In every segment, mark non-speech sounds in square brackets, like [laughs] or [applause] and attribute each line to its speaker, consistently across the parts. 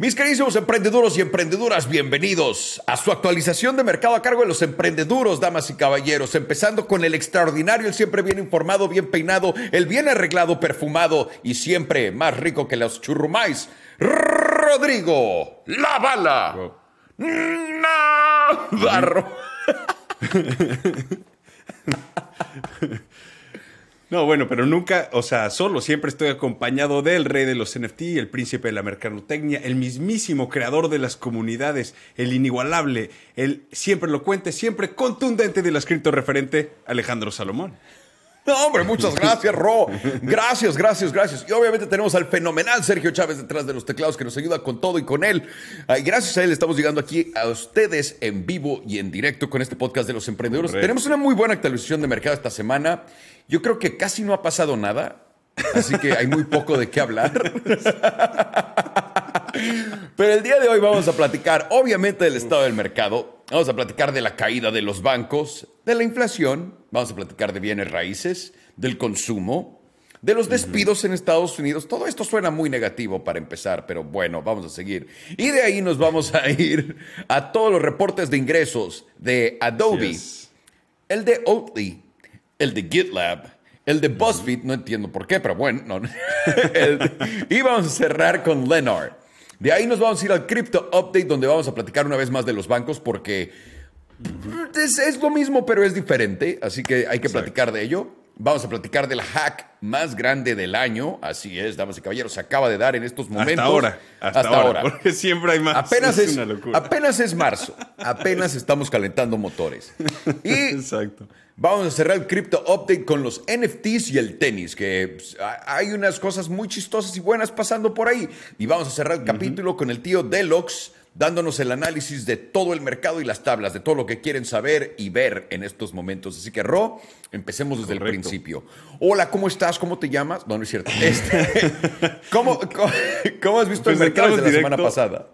Speaker 1: Mis queridos emprendeduros y emprendedoras, bienvenidos a su actualización de mercado a cargo de los emprendeduros, damas y caballeros, empezando con el extraordinario, el siempre bien informado, bien peinado, el bien arreglado, perfumado y siempre más rico que los churrumáis, Rodrigo
Speaker 2: La Bala
Speaker 1: Nada. Mm.
Speaker 2: [laughs] No, bueno, pero nunca, o sea, solo, siempre estoy acompañado del rey de los NFT, el príncipe de la mercadotecnia, el mismísimo creador de las comunidades, el inigualable, el siempre elocuente, siempre contundente de escrito referente, Alejandro Salomón.
Speaker 1: No, hombre, muchas gracias, Ro. Gracias, gracias, gracias. Y obviamente tenemos al fenomenal Sergio Chávez detrás de los teclados que nos ayuda con todo y con él. gracias a él estamos llegando aquí a ustedes en vivo y en directo con este podcast de los emprendedores. Tenemos una muy buena actualización de mercado esta semana. Yo creo que casi no ha pasado nada. Así que hay muy poco de qué hablar. [laughs] Pero el día de hoy vamos a platicar, obviamente, del estado del mercado, Vamos a platicar de la caída de los bancos, de la inflación, vamos a platicar de bienes raíces, del consumo, de los despidos en Estados Unidos. Todo esto suena muy negativo para empezar, pero bueno, vamos a seguir. Y de ahí nos vamos a ir a todos los reportes de ingresos de Adobe, el de Oatly, el de GitLab, el de BuzzFeed, no entiendo por qué, pero bueno. [laughs] y vamos a cerrar con Lennart. De ahí nos vamos a ir al Crypto Update, donde vamos a platicar una vez más de los bancos, porque pues, es, lo mismo, pero es diferente. Así que hay que platicar de ello. Vamos a platicar del hack más grande del año. Así es, damas y caballeros, se acaba de dar en estos momentos. Hasta ahora. Hasta, ahora, Porque siempre hay más. Apenas es, Apenas es marzo. Apenas estamos calentando motores. Y [laughs] Exacto. Vamos a cerrar el Crypto Update con los NFTs y el tenis, que pues, hay unas cosas muy chistosas y buenas pasando por ahí. Y vamos a cerrar el capítulo con el tío Deluxe dándonos el análisis de todo el mercado y las tablas, de todo lo que quieren saber y ver en estos momentos. Así que, Ro, empecemos desde el principio. Hola, ¿cómo estás? ¿Cómo te llamas?
Speaker 2: No, no es cierto. Este, [laughs] ¿cómo, has
Speaker 1: visto el pues mercado de la semana pasada?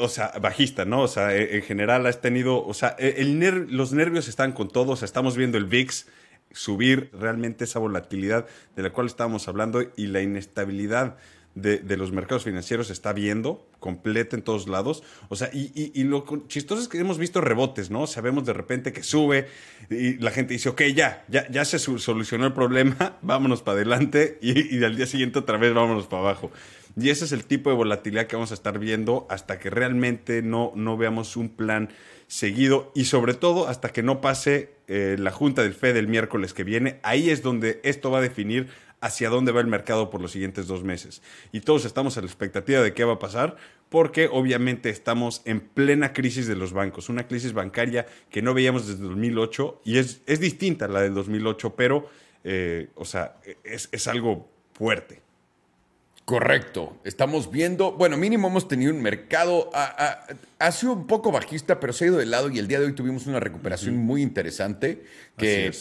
Speaker 2: o sea, bajista, ¿no? O sea, e, en general has tenido, o sea, e, los nervios están con todos, estamos viendo el VIX subir realmente esa volatilidad de la cual estábamos hablando y la inestabilidad de, los mercados financieros se está viendo completa en todos lados. O sea, y, lo chistoso es que hemos visto rebotes, ¿no? Sabemos de repente que sube y la gente dice, ok, ya, ya, ya se solucionó el problema, [laughs] vámonos para adelante y, al día siguiente otra vez vámonos para abajo. Y ese es el tipo de volatilidad que vamos a estar viendo hasta que realmente no, no veamos un plan seguido y sobre todo hasta que no pase eh, la junta del FED el miércoles que viene. Ahí es donde esto va a definir hacia dónde va el mercado por los siguientes dos meses. Y todos estamos a la expectativa de qué va a pasar, porque obviamente estamos en plena crisis de los bancos, una crisis bancaria que no veíamos desde 2008 y es, distinta a la del 2008, pero, eh, o sea, es, algo fuerte. Correcto. Estamos viendo, bueno, mínimo hemos
Speaker 1: tenido un mercado, ha, sido un poco bajista, pero se ha ido de lado y el día de hoy tuvimos una recuperación muy interesante que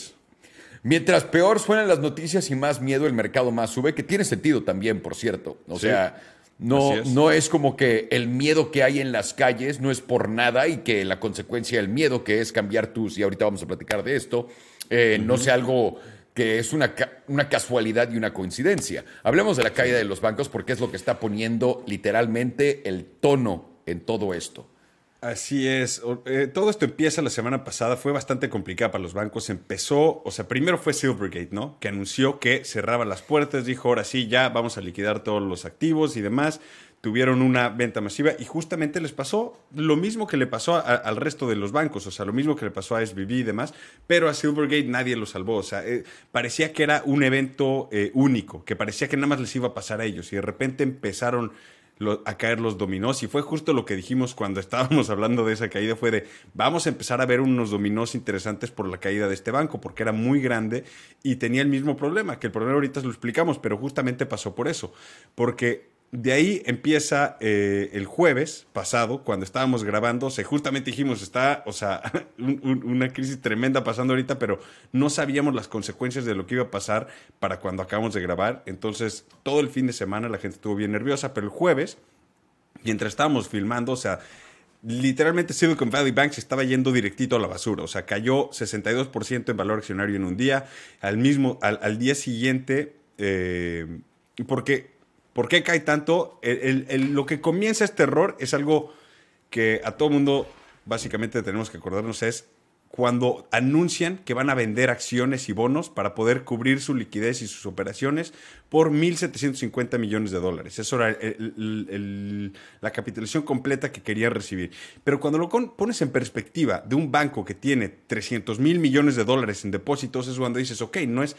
Speaker 1: Mientras peor suenan las noticias y más miedo, el mercado más sube, que tiene sentido también, por cierto. O sea, no es. no es como que el miedo que hay en las calles no es por nada y que la consecuencia del miedo, que es cambiar tus, y ahorita vamos a platicar de esto, eh, no sea algo que es una casualidad y una coincidencia. Hablemos de la caída de los bancos porque es lo que está poniendo literalmente el tono
Speaker 2: en todo esto. Así es. Eh, todo esto empieza la semana pasada. Fue bastante complicado para los bancos. Empezó, o sea, primero fue Silvergate, ¿no? Que anunció que cerraba las puertas. Dijo, ahora sí, ya vamos a liquidar todos los activos y demás. Tuvieron una venta masiva y justamente les pasó lo mismo que le pasó al resto de los bancos, o sea, lo mismo que le pasó a SBB y demás, pero a Silvergate nadie lo salvó. O sea, eh, parecía que era un evento eh, único, que parecía que nada más les iba a pasar a ellos y de repente empezaron a caer los dominós. Y fue justo lo que dijimos cuando estábamos [laughs] hablando de esa caída, fue de vamos a empezar a ver unos dominós interesantes por la caída de este banco, porque era muy grande y tenía el mismo problema, que el problema ahorita se lo explicamos, pero justamente pasó por eso, porque de ahí empieza eh, el jueves pasado, cuando estábamos grabando, se justamente dijimos, está, o sea, [laughs] una crisis tremenda pasando ahorita, pero no sabíamos las consecuencias de lo que iba a pasar para cuando acabamos de grabar. Entonces, todo el fin de semana la gente estuvo bien nerviosa, pero el jueves, mientras estábamos filmando, o sea, literalmente Silicon Valley Bank se estaba yendo directito a la basura. O sea, cayó 62% en valor accionario en un día, al mismo, al, día siguiente, eh, porque ¿Por qué cae tanto? lo que comienza este error es algo que a todo mundo básicamente tenemos que acordarnos es cuando anuncian que van a vender acciones y bonos para poder cubrir su liquidez y sus operaciones por 1.750 millones de dólares. Eso era la capitalización completa que quería recibir. Pero cuando lo pones en perspectiva de un banco que tiene 300 mil millones de dólares en depósitos, es cuando dices, ok, no es,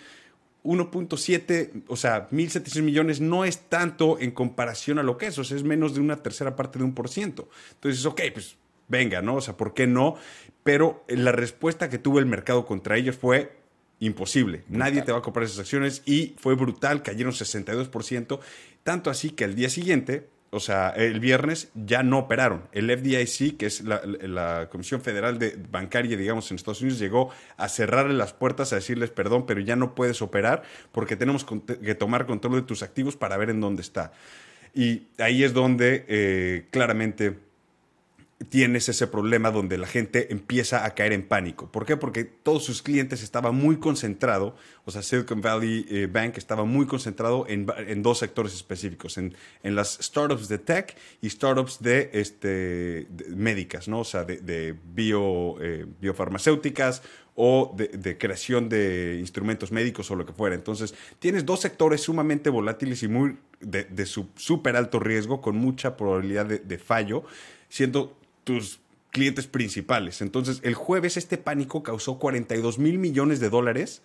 Speaker 2: 1.7, o sea, 1.700 millones no es tanto en comparación a lo que es, o sea, es menos de una tercera parte de un por ciento. Entonces, ok, pues venga, ¿no? O sea, ¿por qué no? Pero eh, la respuesta que tuvo el mercado contra ellos fue imposible. Nadie te va a comprar esas acciones y fue brutal, cayeron 62%, tanto así que al día siguiente o sea, el viernes ya no operaron. El FDIC, que es la, Comisión Federal de Bancaria, digamos, en Estados Unidos, llegó a cerrarle las puertas, a decirles, perdón, pero ya no puedes operar porque tenemos que tomar control de tus activos para ver en dónde está. Y ahí es donde eh, claramente tienes ese problema donde la gente empieza a caer en pánico. ¿Por qué? Porque todos sus clientes estaban muy concentrados, o sea, Silicon Valley eh, Bank estaba muy concentrado en, dos sectores específicos, en, las startups de tech y startups de, este, médicas, ¿no? O sea, de, de bio, eh, biofarmacéuticas o de, creación de instrumentos médicos o lo que fuera. Entonces, tienes dos sectores sumamente volátiles y muy de, súper alto riesgo, con mucha probabilidad de fallo, siendo tus clientes principales. Entonces, el jueves este pánico causó 42 mil millones de dólares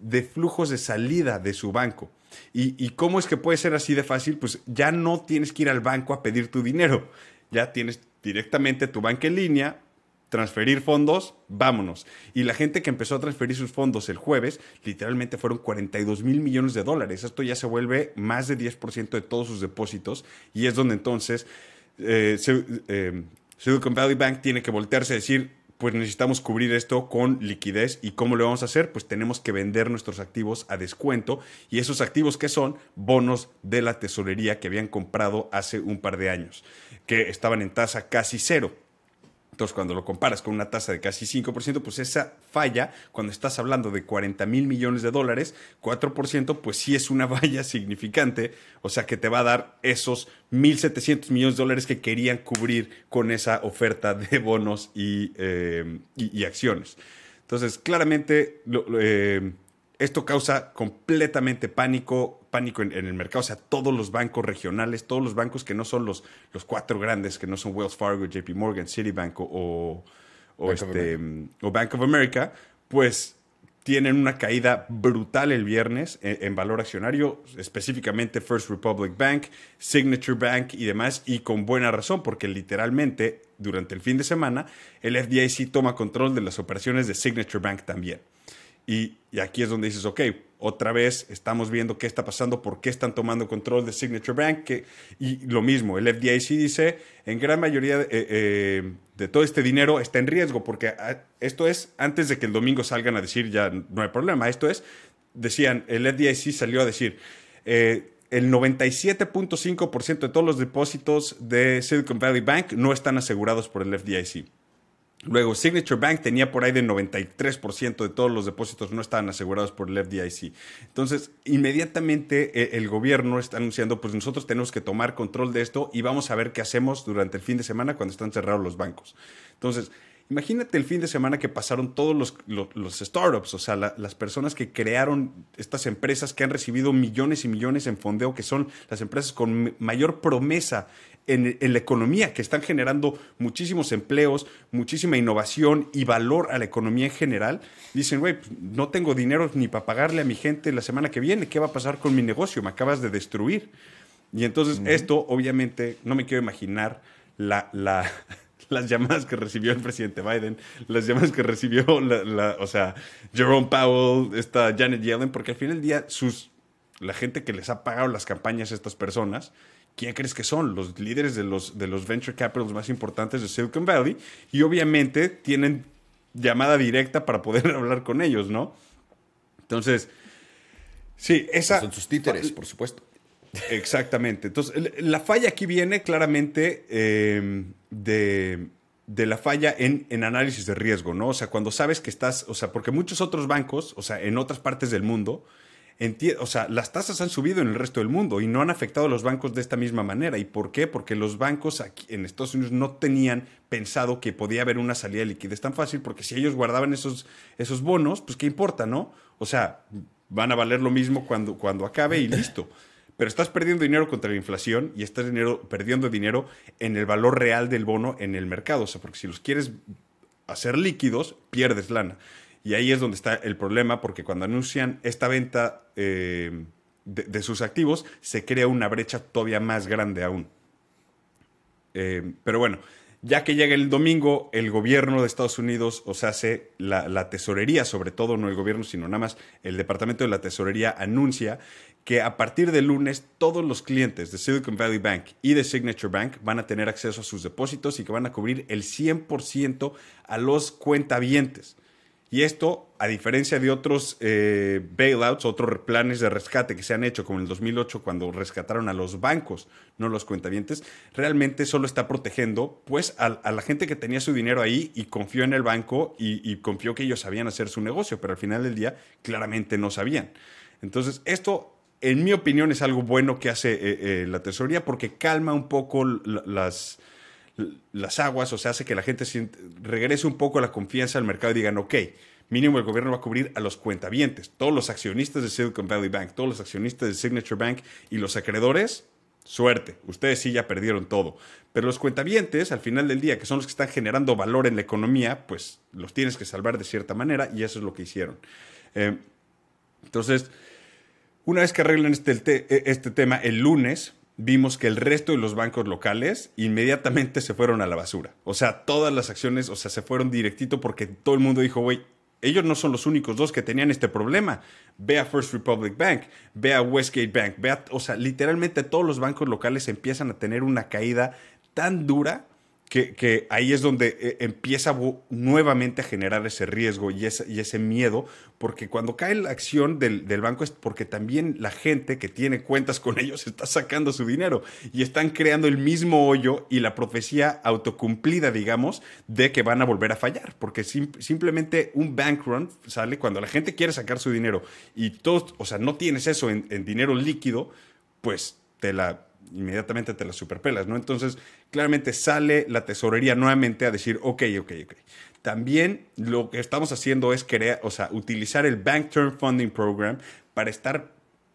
Speaker 2: de flujos de salida de su banco. ¿Y, cómo es que puede ser así de fácil? Pues ya no tienes que ir al banco a pedir tu dinero. Ya tienes directamente tu banca en línea, transferir fondos, vámonos. Y la gente que empezó a transferir sus fondos el jueves, literalmente fueron 42 mil millones de dólares. Esto ya se vuelve más de 10% de todos sus depósitos y es donde entonces eh, se, eh, Silicon Valley Bank tiene que voltearse a decir, pues necesitamos cubrir esto con liquidez y cómo lo vamos a hacer, pues tenemos que vender nuestros activos a descuento y esos activos que son bonos de la tesorería que habían comprado hace un par de años, que estaban en tasa casi cero cuando lo comparas con una tasa de casi 5%, pues esa falla, cuando estás hablando de 40 mil millones de dólares, 4%, pues sí es una [laughs] falla significante, o sea que te va a dar esos 1.700 millones de dólares que querían cubrir con esa oferta de [laughs] bonos eh, y, acciones. Entonces, claramente, eh, esto causa completamente pánico, pánico en, el mercado. O sea, todos los bancos regionales, todos los bancos que no son los, los cuatro grandes, que no son Wells Fargo, JP Morgan, Citibank o, este, o, Bank of America, pues tienen una caída brutal el viernes en, valor accionario, específicamente First Republic Bank, Signature Bank y demás, y con buena razón, porque literalmente durante el fin de semana el FDIC toma control de las operaciones de Signature Bank también. Y, aquí es donde dices, ok, otra vez estamos viendo qué está pasando, por qué están tomando control de Signature Bank. y lo mismo, el FDIC dice, en gran mayoría eh, eh, de, todo este dinero está en riesgo, porque ah, esto es antes de que el domingo salgan a decir ya no hay problema. Esto es, decían, el FDIC salió a decir, eh, el 97.5% de todos los depósitos de Silicon Valley Bank no están asegurados por el FDIC. Luego, Signature Bank tenía por ahí del 93% de todos los depósitos no estaban asegurados por el FDIC. Entonces, inmediatamente eh, el gobierno está anunciando, pues nosotros tenemos que tomar control de esto y vamos a ver qué hacemos durante el fin de semana cuando están cerrados los bancos. Entonces, Imagínate el fin de semana que pasaron todos los, startups, o sea, las personas que crearon estas empresas que han recibido millones y millones en fondeo, que son las empresas con mayor promesa en, la economía, que están generando muchísimos empleos, muchísima innovación y valor a la economía en general, dicen, güey, pues, no tengo dinero ni para pagarle a mi gente la semana que viene, ¿qué va a pasar con mi negocio? Me acabas de destruir. Y entonces esto, obviamente, no me quiero imaginar la, la [laughs] las llamadas que recibió el presidente Biden, las llamadas que recibió, la, o sea, Jerome Powell, esta Janet Yellen, porque al fin del día, sus, la gente que les ha pagado las campañas a estas personas, ¿quién crees que son? Los líderes de los, de los venture capitals más importantes de Silicon Valley y obviamente tienen llamada directa para poder [laughs] hablar con ellos, ¿no? Entonces, sí, esa... Son sus títeres, por supuesto. Exactamente. Entonces, la falla aquí viene claramente em, de, la falla en, análisis de riesgo, ¿no? O sea, cuando sabes que estás, o sea, porque muchos otros bancos, o sea, en otras partes del mundo, o sea, las tasas han subido en el resto del mundo y no han afectado a los bancos de esta misma manera. ¿Y por qué? Porque los bancos aquí en Estados Unidos no tenían pensado que podía haber una salida de liquidez tan fácil, porque si ellos guardaban esos, esos bonos, pues qué importa, ¿no? O sea, van a valer lo mismo cuando, cuando acabe y listo pero estás perdiendo dinero contra la inflación y estás dinero, perdiendo dinero en el valor real del bono en el mercado. O sea, porque si los quieres hacer líquidos, pierdes lana. Y ahí es donde está el problema, porque cuando anuncian esta venta eh, de, sus activos, se crea una brecha todavía más grande aún. Eh, pero bueno, ya que llega el domingo, el gobierno de Estados Unidos, o sea, hace la, la, tesorería, sobre todo, no el gobierno, sino nada más el Departamento de la Tesorería, anuncia que a partir de lunes todos los clientes de Silicon Valley Bank y de Signature Bank van a tener acceso a sus depósitos y que van a cubrir el 100% a los cuentavientes. Y esto, a diferencia de otros eh, bailouts, otros planes de rescate que se han hecho, como en el 2008 cuando rescataron a los bancos, no los cuentavientes, realmente solo está protegiendo pues a, la gente que tenía su dinero ahí y confió en el banco y, y confió que ellos sabían hacer su negocio, pero al final del día claramente no sabían. Entonces, esto en mi opinión, es algo bueno que hace eh, eh, la tesorería porque calma un poco las, las aguas, o sea, hace que la gente regrese un poco la confianza al mercado y digan, ok, mínimo el gobierno va a cubrir a los cuentavientes, todos los accionistas de Silicon Valley Bank, todos los accionistas de Signature Bank y los acreedores, suerte, ustedes sí ya perdieron todo. Pero los cuentavientes, al final del día, que son los que están generando valor en la economía, pues los tienes que salvar de cierta manera y eso es lo que hicieron. Eh, entonces, una vez que arreglan este, e, este tema el lunes, vimos que el resto de los bancos locales inmediatamente se fueron a la basura. O sea, todas las acciones, o sea, se fueron directito porque todo el mundo dijo, güey, ellos no son los únicos dos que tenían este problema. Ve a First Republic Bank, ve a Westgate Bank, ve o sea, literalmente todos los bancos locales empiezan a tener una caída tan dura que, ahí es donde eh, empieza nuevamente a generar ese riesgo y ese, miedo, porque cuando cae la acción del, banco es porque también la gente que tiene cuentas con ellos está sacando su dinero y están creando el mismo hoyo y la profecía autocumplida, digamos, de que van a volver a fallar, porque simplemente un bank run sale cuando la gente quiere sacar su dinero y todos, o sea, no tienes eso en, en dinero líquido, pues te la inmediatamente te la superpelas, ¿no? Entonces, claramente sale la tesorería nuevamente a decir, ok, ok, ok. También lo que estamos haciendo es crear, o sea, utilizar el Bank Term Funding Program para estar,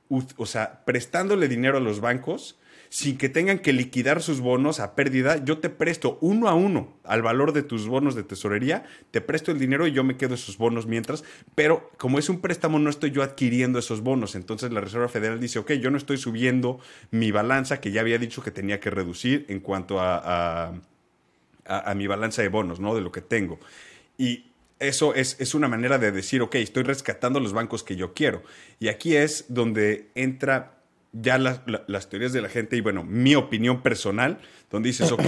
Speaker 2: o sea, prestándole dinero a los bancos sin que tengan que liquidar sus bonos a pérdida. Yo te presto uno a uno al valor de tus bonos de tesorería, te presto el dinero y yo me quedo esos bonos mientras, pero como es un préstamo no estoy yo adquiriendo esos bonos. Entonces la Reserva Federal dice, ok, yo no estoy subiendo mi balanza que ya había dicho que tenía que reducir en cuanto a, mi balanza de bonos, ¿no? De lo que tengo. Y eso es, es, una manera de decir, ok, estoy rescatando los bancos que yo quiero. Y aquí es donde entra ya las teorías de la gente y, bueno, mi opinión personal, donde dices, ok,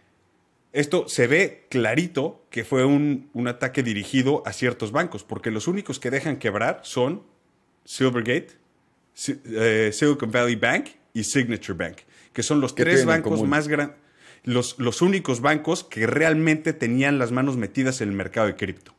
Speaker 2: [clears throat] esto se ve clarito que fue un, ataque dirigido a ciertos bancos, porque los únicos que dejan quebrar son Silvergate, eh, Silicon Valley Bank y Signature Bank, que son los tres bancos más grandes. Los, los únicos bancos que realmente tenían las manos metidas en el mercado de cripto.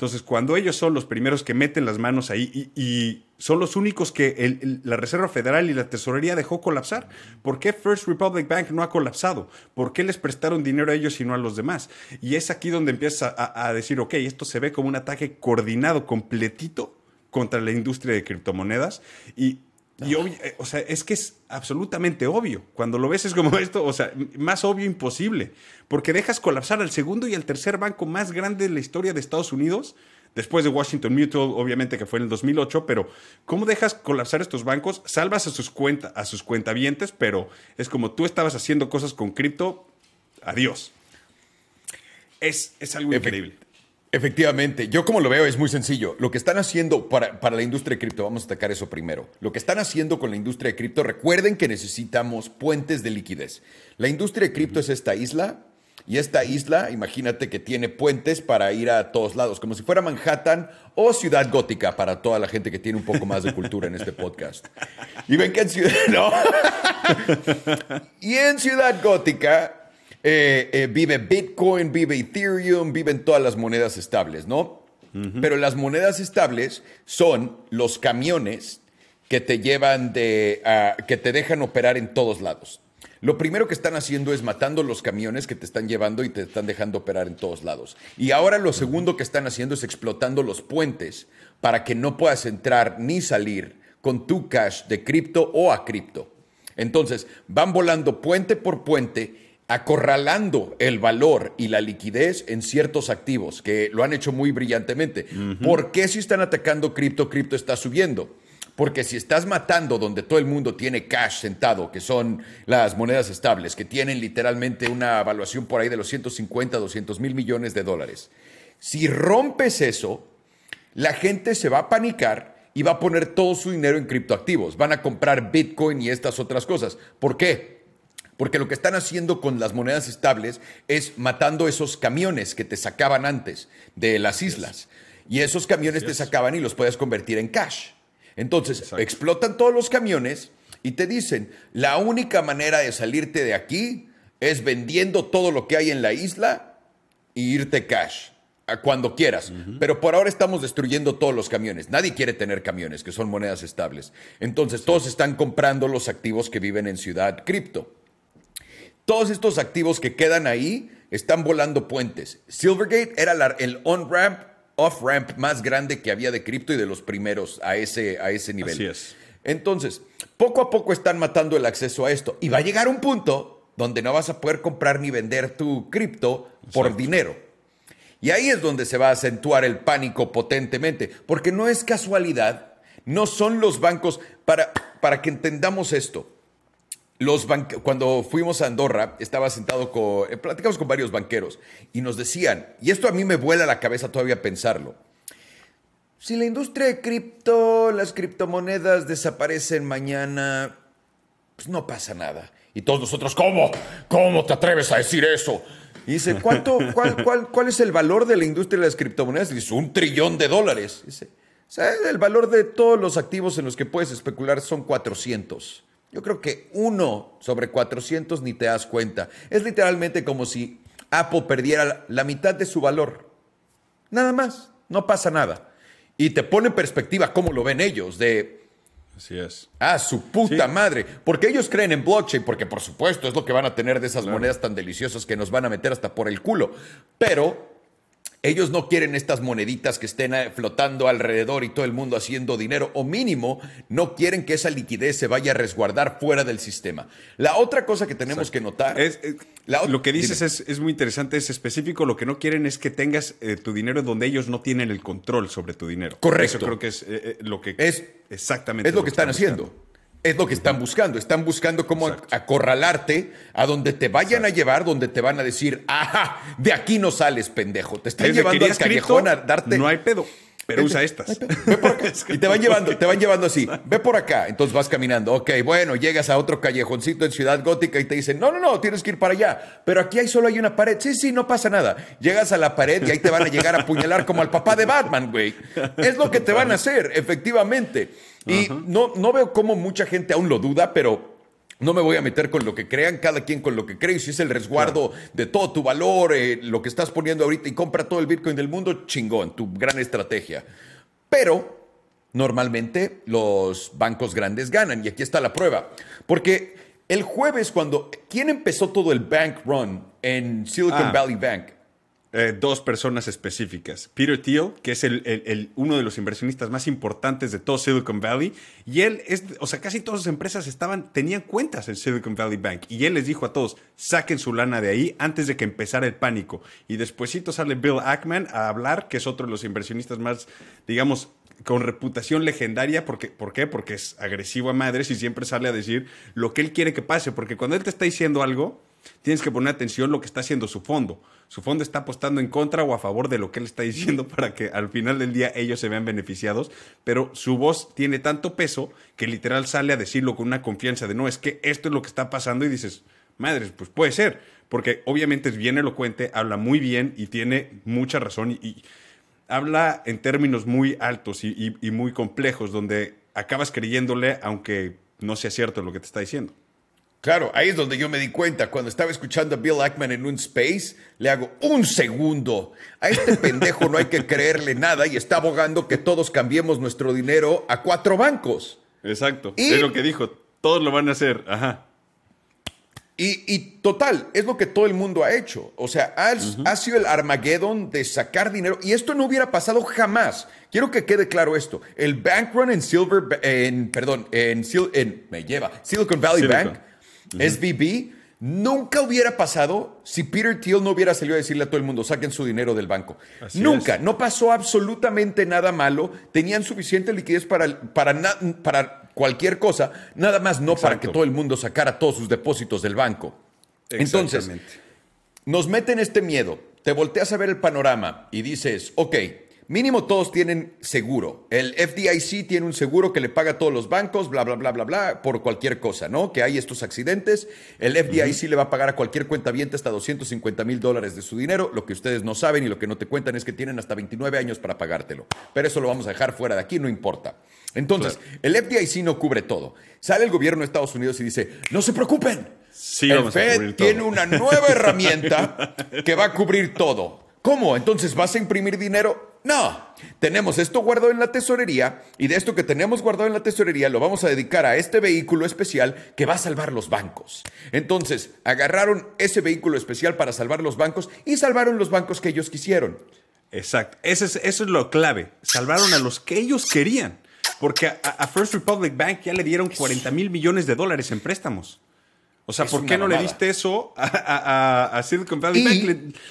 Speaker 2: Entonces, cuando ellos son los primeros que meten las manos ahí y, son los únicos que la Reserva Federal y la Tesorería dejó colapsar, ¿por qué First Republic Bank no ha colapsado? ¿Por qué les prestaron dinero a ellos y no a los demás? Y es aquí donde empieza a, a decir, ok, esto se ve como un ataque coordinado completito contra la industria de criptomonedas y y eh, o sea, es que es absolutamente obvio. Cuando lo ves es como esto, o sea, más obvio imposible. Porque dejas colapsar al segundo y al tercer banco más grande de la historia de Estados Unidos, después de Washington Mutual, obviamente que fue en el 2008, pero ¿cómo dejas colapsar estos bancos? Salvas a sus, cuenta, a sus cuentavientes, pero es como tú estabas haciendo cosas con cripto, adiós. Es, algo increíble. Efectivamente,
Speaker 1: yo como lo veo es muy sencillo. Lo que están haciendo para, para, la industria de cripto, vamos a atacar eso primero. Lo que están haciendo con la industria de cripto, recuerden que necesitamos puentes de liquidez. La industria de cripto es esta isla y esta isla, imagínate que tiene puentes para ir a todos lados, como si fuera Manhattan o Ciudad Gótica para toda la gente que tiene un poco más de cultura en este podcast. Y ven que en Ciudad, [laughs] y en Ciudad Gótica eh, eh, vive Bitcoin, vive Ethereum, viven todas las monedas estables, ¿no? Pero las monedas estables son los camiones que te llevan de, ah, que te dejan operar en todos lados. Lo primero que están haciendo es matando los camiones que te están llevando y te están dejando operar en todos lados. Y ahora lo segundo que están haciendo es explotando los puentes para que no puedas entrar ni salir con tu cash de cripto o a cripto. Entonces, van volando puente por puente acorralando el valor y la liquidez en ciertos activos, que lo han hecho muy brillantemente. ¿Por qué si están atacando cripto, cripto está subiendo? Porque si estás matando donde todo el mundo tiene cash sentado, que son las monedas estables, que tienen literalmente una evaluación por ahí de los 150, 200 mil millones de dólares, si rompes eso, la gente se va a panicar y va a poner todo su dinero en criptoactivos. Van a comprar Bitcoin y estas otras cosas. ¿Por qué? porque lo que están haciendo con las monedas estables es matando esos camiones que te sacaban antes de las islas. Y esos camiones te sacaban y los puedes convertir en cash. Entonces, explotan todos los camiones y te dicen, la única manera de salirte de aquí es vendiendo todo lo que hay en la isla y irte cash cuando quieras. Pero por ahora estamos destruyendo todos los camiones. Nadie quiere tener camiones, que son monedas estables. Entonces, todos están comprando los activos que viven en ciudad cripto. Todos estos activos que quedan ahí están volando puentes. Silvergate era el on-ramp, off-ramp más grande que había de cripto y de los primeros a ese, a ese nivel. Así es. Entonces, poco a poco están matando el acceso a esto. Y va a llegar un punto donde no vas a poder comprar ni vender tu cripto por dinero. Y ahí es donde se va a acentuar el pánico potentemente, porque no es casualidad, no son los bancos, para, para que entendamos esto, los cuando fuimos a Andorra, estaba sentado con, eh, platicamos con varios banqueros y nos decían, y esto a mí me vuela la cabeza todavía pensarlo, si la industria de cripto, las criptomonedas desaparecen mañana, pues no pasa nada. Y todos nosotros, ¿cómo? ¿Cómo te atreves a decir eso? Y dice, ¿cuánto, cuál, cuál, cuál es el valor de la industria de las criptomonedas? Y dice, un trillón de dólares. dice, El valor de todos los activos en los que puedes especular son 400. Yo creo que uno sobre 400 ni te das cuenta. Es literalmente como si Apple perdiera la mitad de su valor. Nada más, no pasa nada. Y te pone en perspectiva cómo lo ven ellos, de... Así es. Ah, su puta madre. Porque ellos creen en blockchain, porque por supuesto es lo que van a tener de esas monedas tan deliciosas que nos van a meter hasta por el culo. Pero ellos no quieren estas moneditas que estén eh, flotando alrededor y todo el mundo haciendo dinero, o mínimo, no quieren que esa liquidez se vaya a resguardar fuera del sistema. La otra cosa que tenemos que notar... Es, eh, lo que dices
Speaker 2: es, muy interesante, es específico. Lo que no quieren es que tengas eh, tu dinero donde ellos no tienen el control sobre tu dinero. Correcto. Eso creo que es lo que... Es, exactamente. Es lo, que, están haciendo.
Speaker 1: Es lo que están buscando. Están buscando cómo acorralarte a donde te vayan a llevar, donde te van a decir, ajá, de aquí no sales, pendejo. Te están llevando al callejón a darte. No hay pedo pero usa estas. [laughs] y te van llevando, te van llevando así. Ve por acá. Entonces vas caminando. Ok, bueno, llegas a otro callejoncito en Ciudad Gótica y te dicen, no, no, no, tienes que ir para allá. Pero aquí hay solo hay una pared. Sí, sí, no pasa nada. Llegas a la pared y ahí te van a llegar a apuñalar como al papá de Batman, güey. Es lo que te van a hacer, efectivamente. Y no, no veo cómo mucha gente aún lo duda, pero no me voy a meter con lo que crean, cada quien con lo que cree. Si es el resguardo de todo tu valor, eh, lo que estás poniendo ahorita y compra todo el Bitcoin del mundo, chingón, tu gran estrategia. Pero normalmente los bancos grandes ganan. Y aquí está la prueba. Porque el jueves, cuando. ¿Quién empezó todo el bank
Speaker 2: run en Silicon ah. Valley Bank? Eh, dos personas específicas. Peter Thiel, que es el, uno de los inversionistas más importantes de todo Silicon Valley, y él es, o sea, casi todas las empresas estaban, tenían cuentas en Silicon Valley Bank, y él les dijo a todos, saquen su lana de ahí antes de que empezara el pánico. Y despuesito sale Bill Ackman a hablar, que es otro de los inversionistas más, digamos, con reputación legendaria, porque, ¿por qué? Porque es agresivo a madres y siempre sale a decir lo que él quiere que pase, porque cuando él te está diciendo algo, Tienes que poner atención lo que está haciendo su fondo. Su fondo está apostando en contra o a favor de lo que él está diciendo para que al final del día ellos se vean beneficiados, pero su voz tiene tanto peso que literal sale a decirlo con una confianza de no, es que esto es lo que está pasando y dices, madres, pues puede ser, porque obviamente es bien elocuente, habla muy bien y tiene mucha razón y, habla en términos muy altos y muy complejos donde acabas creyéndole aunque no sea cierto lo que te está diciendo. Claro, ahí es donde yo me di cuenta. Cuando estaba escuchando a
Speaker 1: Bill Ackman en un space, le hago un segundo. A este pendejo no hay que creerle nada y está abogando que todos cambiemos nuestro dinero a cuatro bancos.
Speaker 2: Exacto. es lo que dijo. Todos lo van a hacer. Ajá.
Speaker 1: Y, total, es lo que todo el mundo ha hecho. O sea, ha, sido el Armageddon de sacar dinero. Y esto no hubiera pasado jamás. Quiero que quede claro esto. El bank run en Silver, en, perdón, en, en me lleva, Silicon Valley Bank SBB, nunca hubiera pasado si Peter Thiel no hubiera salido a decirle a todo el mundo, saquen su dinero del banco. nunca, no pasó absolutamente nada malo, tenían suficiente liquidez para, para, para cualquier cosa, nada más no para que todo el mundo sacara todos sus depósitos del banco. Entonces, nos meten este miedo, te volteas a ver el panorama y dices, ok, mínimo todos tienen seguro. El FDIC tiene un seguro que le paga a todos los bancos, bla, bla, bla, bla, bla, por cualquier cosa, ¿no? Que hay estos accidentes. El FDIC le va a pagar a cualquier cuenta hasta 250 mil dólares de su dinero. Lo que ustedes no saben y lo que no te cuentan es que tienen hasta 29 años para pagártelo. Pero eso lo vamos a dejar fuera de aquí, no importa. Entonces, el FDIC no cubre todo. Sale el gobierno de Estados Unidos y dice, no se preocupen. Sí, el FED tiene una nueva herramienta [laughs] que va a cubrir todo. ¿Cómo? Entonces vas a imprimir dinero. No, tenemos esto guardado en la tesorería y de esto que tenemos guardado en la tesorería lo vamos a dedicar a este vehículo especial que va a salvar los bancos. Entonces, agarraron ese vehículo
Speaker 2: especial para salvar los bancos y salvaron los bancos que ellos quisieron. Exacto, eso es, lo clave. Salvaron a los que ellos querían, porque a, a First Republic Bank ya le dieron 40 mil millones de dólares en préstamos. O sea, ¿por qué no le diste eso a, a, a, a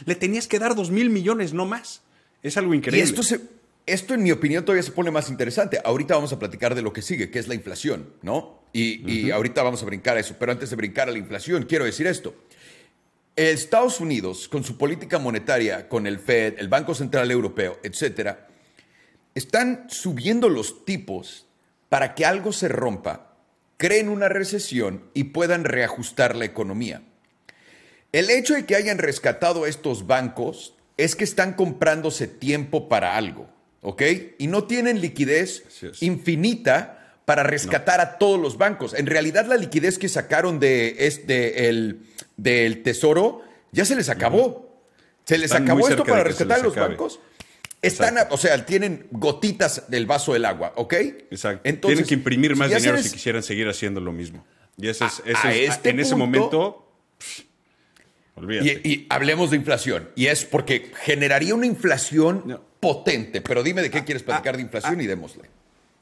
Speaker 2: Le, tenías que dar dos mil millones, no más. Es algo increíble.
Speaker 1: Y esto, en mi opinión, todavía se pone más interesante. Ahorita vamos a platicar de lo que sigue, que es la inflación, ¿no? Y, y ahorita vamos a brincar a eso. Pero antes de brincar a la inflación, quiero decir esto. Estados Unidos, con su política monetaria, con el Fed, el Banco Central Europeo, etcétera, están subiendo los tipos para que algo se rompa creen una recesión y puedan reajustar la economía. El hecho de que hayan rescatado estos bancos es que están comprándose tiempo para algo, ¿ok? Y no tienen liquidez infinita para rescatar a todos los bancos. En realidad la liquidez que sacaron de este, del tesoro ya se les acabó. Se les acabó esto para rescatar a los bancos están, o sea, tienen gotitas del vaso del agua, ¿ok? Exacto. tienen que imprimir más dinero si quisieran
Speaker 2: seguir haciendo lo mismo. Y ese es, a, este en ese momento.
Speaker 1: Y, hablemos de inflación. Y es porque generaría una inflación potente.
Speaker 2: Pero dime de qué ah, quieres platicar ah, de inflación ah. y démosle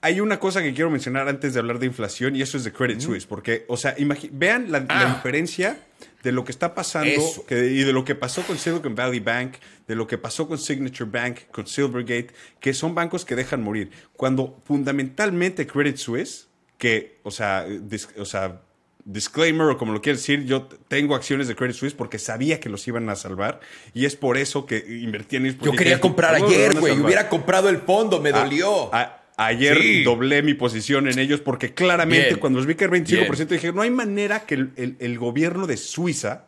Speaker 2: hay una cosa que quiero mencionar antes de hablar de inflación y eso es de Credit Suisse, porque, o sea, vean la, ah. diferencia de lo que está pasando y de lo que pasó con Silicon Valley Bank, de lo que pasó con Signature Bank, con Silvergate, que son bancos que dejan morir. Cuando fundamentalmente Credit Suisse, que, o sea, sea disclaimer o como lo quieras decir, yo tengo acciones de Credit Suisse porque sabía que los iban a salvar y es por eso que invertí en Yo quería comprar ayer, güey, hubiera comprado el fondo, me ah, dolió. Ah, Ayer doblé mi posición en ellos porque claramente cuando los vi que 25% dije, no hay manera que el, gobierno de Suiza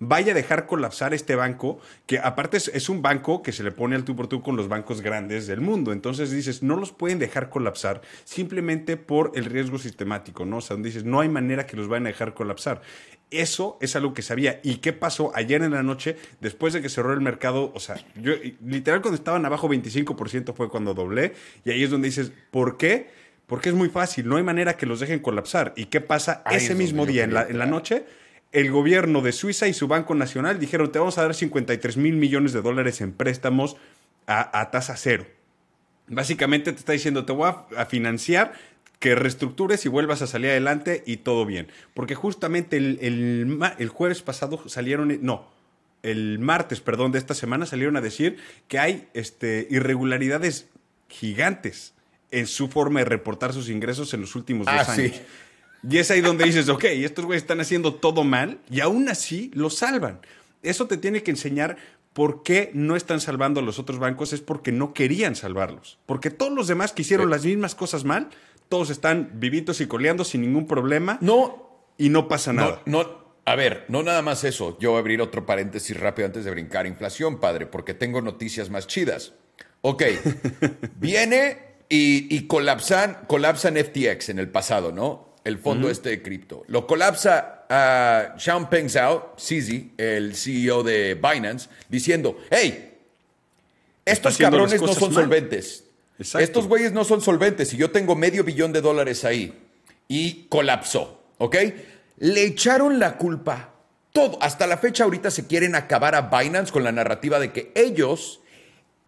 Speaker 2: vaya a dejar colapsar este banco, que aparte es, un banco que se le pone al tú por tú con los bancos grandes del mundo. Entonces dices, no los pueden dejar colapsar simplemente por el riesgo sistemático, ¿no? O sea, dices, no hay manera que los vayan a dejar colapsar. Eso es algo que sabía. ¿Y qué pasó ayer en la noche después de que cerró el mercado? O sea, yo literal cuando estaban abajo 25% fue cuando doblé. Y ahí es donde dices, ¿por qué? Porque es muy fácil, no hay manera que los dejen colapsar. ¿Y qué pasa ese mismo día, en la, en la noche? el gobierno de Suiza y su Banco Nacional dijeron, te vamos a dar 53 mil millones de dólares en préstamos a, tasa cero. Básicamente te está diciendo, te voy a financiar que reestructures y vuelvas a salir adelante y todo bien. Porque justamente el, el, jueves pasado salieron, no, el martes, perdón, de esta semana salieron a decir que hay este, irregularidades gigantes en su forma de reportar sus ingresos en los últimos dos ah, años. Y es ahí donde dices, ok, estos güeyes están haciendo todo mal y aún así los salvan. Eso te tiene que enseñar por qué no están salvando a los otros bancos, es porque no querían salvarlos. Porque todos los demás que hicieron eh, las mismas cosas mal todos están vivitos y coleando sin ningún problema. No. Y no pasa nada.
Speaker 1: No, A ver, no nada más eso. Yo voy a abrir otro paréntesis rápido antes de brincar inflación, padre, porque tengo noticias más chidas. Ok, [laughs] viene y, colapsan, colapsan FTX en el pasado, ¿no? El fondo este de cripto. Lo colapsa a uh, Sean Peng Zhao, Sisi, el CEO de Binance, diciendo, hey, estos cabrones no son solventes. Estos güeyes no son solventes y yo tengo medio billón de dólares ahí y colapsó, ¿ok? Le echaron la culpa todo. Hasta la fecha ahorita se quieren acabar a Binance con la narrativa de que ellos,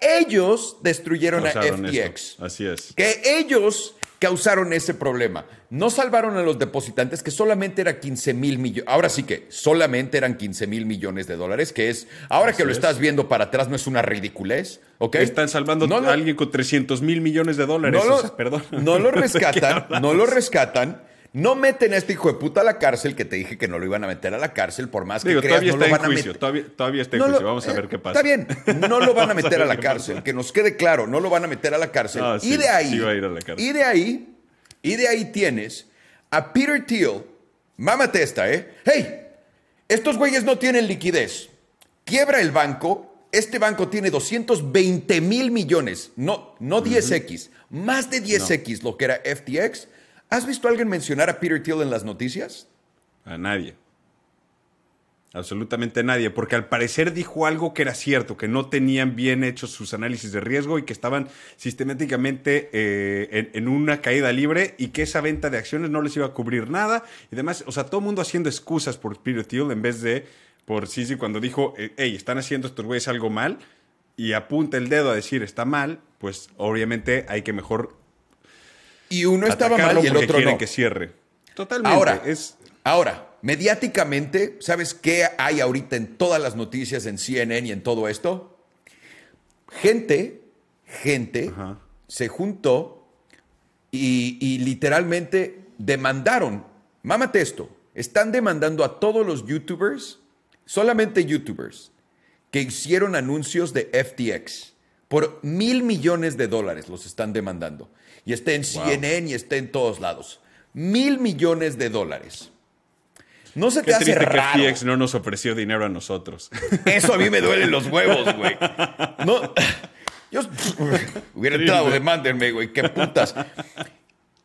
Speaker 1: ellos destruyeron a FTX. Así es. Que ellos causaron ese problema. No salvaron a los depositantes, que solamente era 15 mil millones. Ahora sí que solamente eran 15 mil millones de dólares, que es, ahora que lo estás viendo para atrás, no es una ridiculez. ¿okay? Están salvando a alguien con 300 mil millones de dólares. perdón. No lo [laughs] rescatan, no lo rescatan no meten a este hijo de puta a la cárcel que te dije que no lo iban a meter a la cárcel por más que creas, todavía está van en juicio,
Speaker 2: Todavía, está en juicio, vamos a eh, ver qué pasa. Está bien, no lo van a [laughs] meter a, la cárcel, que
Speaker 1: nos quede claro, no lo van a meter a la cárcel. Ah, y de ahí, y de ahí, y de ahí tienes a Peter Thiel, mámate esta, ¿eh? Hey, estos güeyes no tienen liquidez. Quiebra el banco, este banco tiene 220 mil millones, no, no 10X, más de 10X lo que era FTX ¿Has visto a alguien mencionar
Speaker 2: a Peter Thiel en las noticias? A nadie. Absolutamente nadie, porque al parecer dijo algo que era cierto, que no tenían bien hechos sus análisis de riesgo y que estaban sistemáticamente eh, en, en, una caída libre y que esa venta de acciones no les iba a cubrir nada y demás. O sea, todo el mundo haciendo excusas por Peter Thiel en vez de por Sisi cuando dijo, hey, eh, están haciendo estos güeyes algo mal y apunta el dedo a decir está mal, pues obviamente hay que mejor
Speaker 1: y uno estaba mal y el otro no. que
Speaker 2: cierre. Totalmente. Ahora,
Speaker 1: es... ahora, mediáticamente, ¿sabes qué hay ahorita en todas las noticias, en CNN y en todo esto? Gente, gente se juntó y, y literalmente demandaron. Mámate esto. Están demandando a todos los YouTubers, solamente YouTubers, que hicieron anuncios de FTX. Por mil millones de dólares los están demandando. Y está en CNN y está en todos lados. Mil millones
Speaker 2: de dólares. No
Speaker 3: se
Speaker 1: Qué te hace que
Speaker 2: no nos ofreció dinero a nosotros. [laughs] Eso a mí me duele los huevos, güey.
Speaker 1: No, [laughs] yo hubiera entrado, demandenme, güey. Qué putas.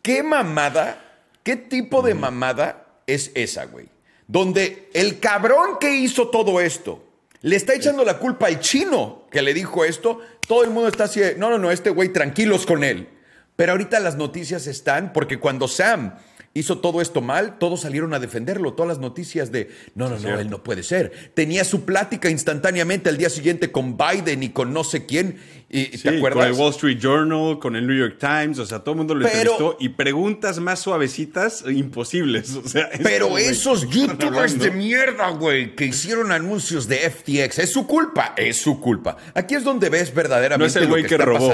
Speaker 1: ¿Qué mamada? ¿Qué tipo de mamada es esa, güey? Donde el cabrón que hizo todo esto le está echando la culpa al chino que le dijo esto. Todo el mundo está así, no, no, no, este güey, tranquilos con él. Pero ahorita las noticias están porque cuando Sam hizo todo esto mal, todos salieron a defenderlo, todas las noticias de, no, no, no, él no puede ser. Tenía su plática instantáneamente al día siguiente con Biden y con no sé quién. Y, ¿Te acuerdas? Con el Wall
Speaker 2: Street Journal, con el New York Times, o sea, todo el mundo lo entrevistó y preguntas más suavecitas imposibles. pero esos youtubers de mierda, güey, que hicieron anuncios
Speaker 1: de FTX, es su culpa, es su culpa. Aquí es donde ves verdaderamente no es el güey que, robó.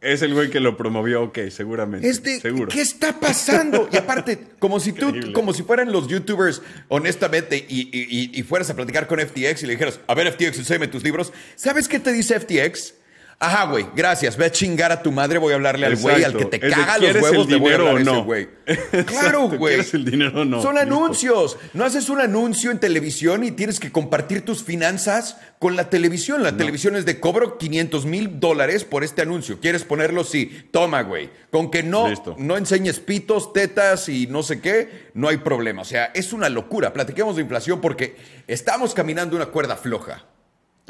Speaker 1: Es el güey que lo promovió, ok, seguramente. seguro. ¿Qué está pasando? Y aparte, como si tú, como si fueran los youtubers, honestamente, y, y, fueras a platicar con FTX y le dijeras, a ver, FTX, enséñame tus libros. ¿Sabes qué te dice FTX? Ajá, güey, gracias. Ve a chingar a tu madre, voy a hablarle al güey al que te caga los huevos, de huevo. o no. güey. [laughs] claro, güey.
Speaker 2: ¿Quieres el dinero o no? Son anuncios.
Speaker 1: No haces un anuncio en televisión y tienes que compartir tus finanzas con la televisión. La televisión es de cobro 500 mil dólares por este anuncio. ¿Quieres ponerlo? Sí. Toma, güey. Con que no, no enseñes pitos, tetas y no sé qué, no hay problema. O sea, es una locura. Platiquemos de inflación porque estamos caminando una cuerda
Speaker 2: floja.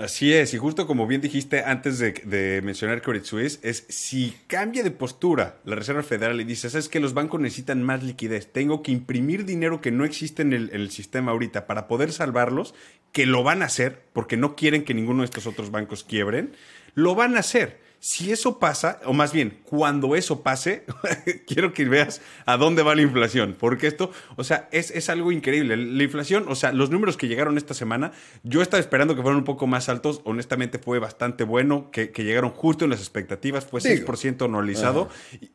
Speaker 2: Así es, y justo como bien dijiste antes de, mencionar Credit Suisse, es si cambia de postura la Reserva Federal y dice, es que los bancos necesitan más liquidez, tengo que imprimir dinero que no existe en el, sistema ahorita para poder salvarlos, que lo van a hacer porque no quieren que ninguno de estos otros bancos quiebren, lo van a hacer. Si eso pasa, o más bien, cuando eso pase, [laughs] quiero que veas a dónde va la inflación, porque esto, o sea, es, algo increíble. La inflación, o sea, los números que llegaron esta semana, yo estaba esperando que fueran un poco más altos, honestamente fue bastante bueno, que, llegaron justo en las expectativas, fue 6% anualizado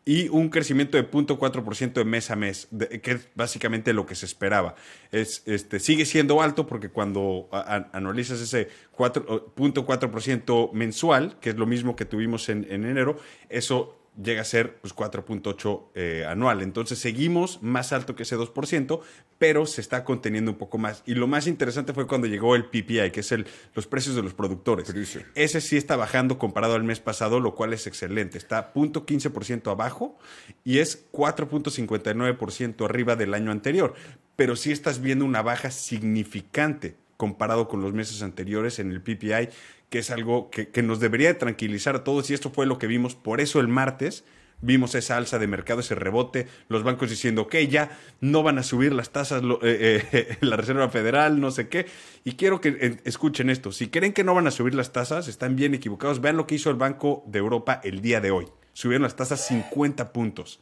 Speaker 2: y un crecimiento de 0.4% de mes a mes, que es básicamente lo que se esperaba. Es, este, sigue siendo alto porque cuando analizas anualizas ese 4.4% mensual, que es lo mismo que tuvimos en, enero, eso llega a ser 4.8 pues, eh, anual. Entonces seguimos más alto que ese 2%, pero se está conteniendo un poco más. Y lo más interesante fue cuando llegó el PPI, que es el, los precios de los productores. Ese sí está bajando comparado al mes pasado, lo cual es excelente. Está 0.15% abajo y es 4.59% arriba del año anterior. Pero sí estás viendo una baja significante comparado con los meses anteriores en el PPI, que es algo que, nos debería tranquilizar a todos y esto fue lo que vimos. Por eso el martes vimos esa alza de mercado, ese rebote, los bancos diciendo, que ya no van a subir las tasas eh, eh, [laughs] la Reserva Federal, no sé qué. Y quiero que eh, escuchen esto, si creen que no van a subir las tasas, están bien equivocados, vean lo que hizo el Banco de Europa el día de hoy. Subieron las tasas 50 puntos.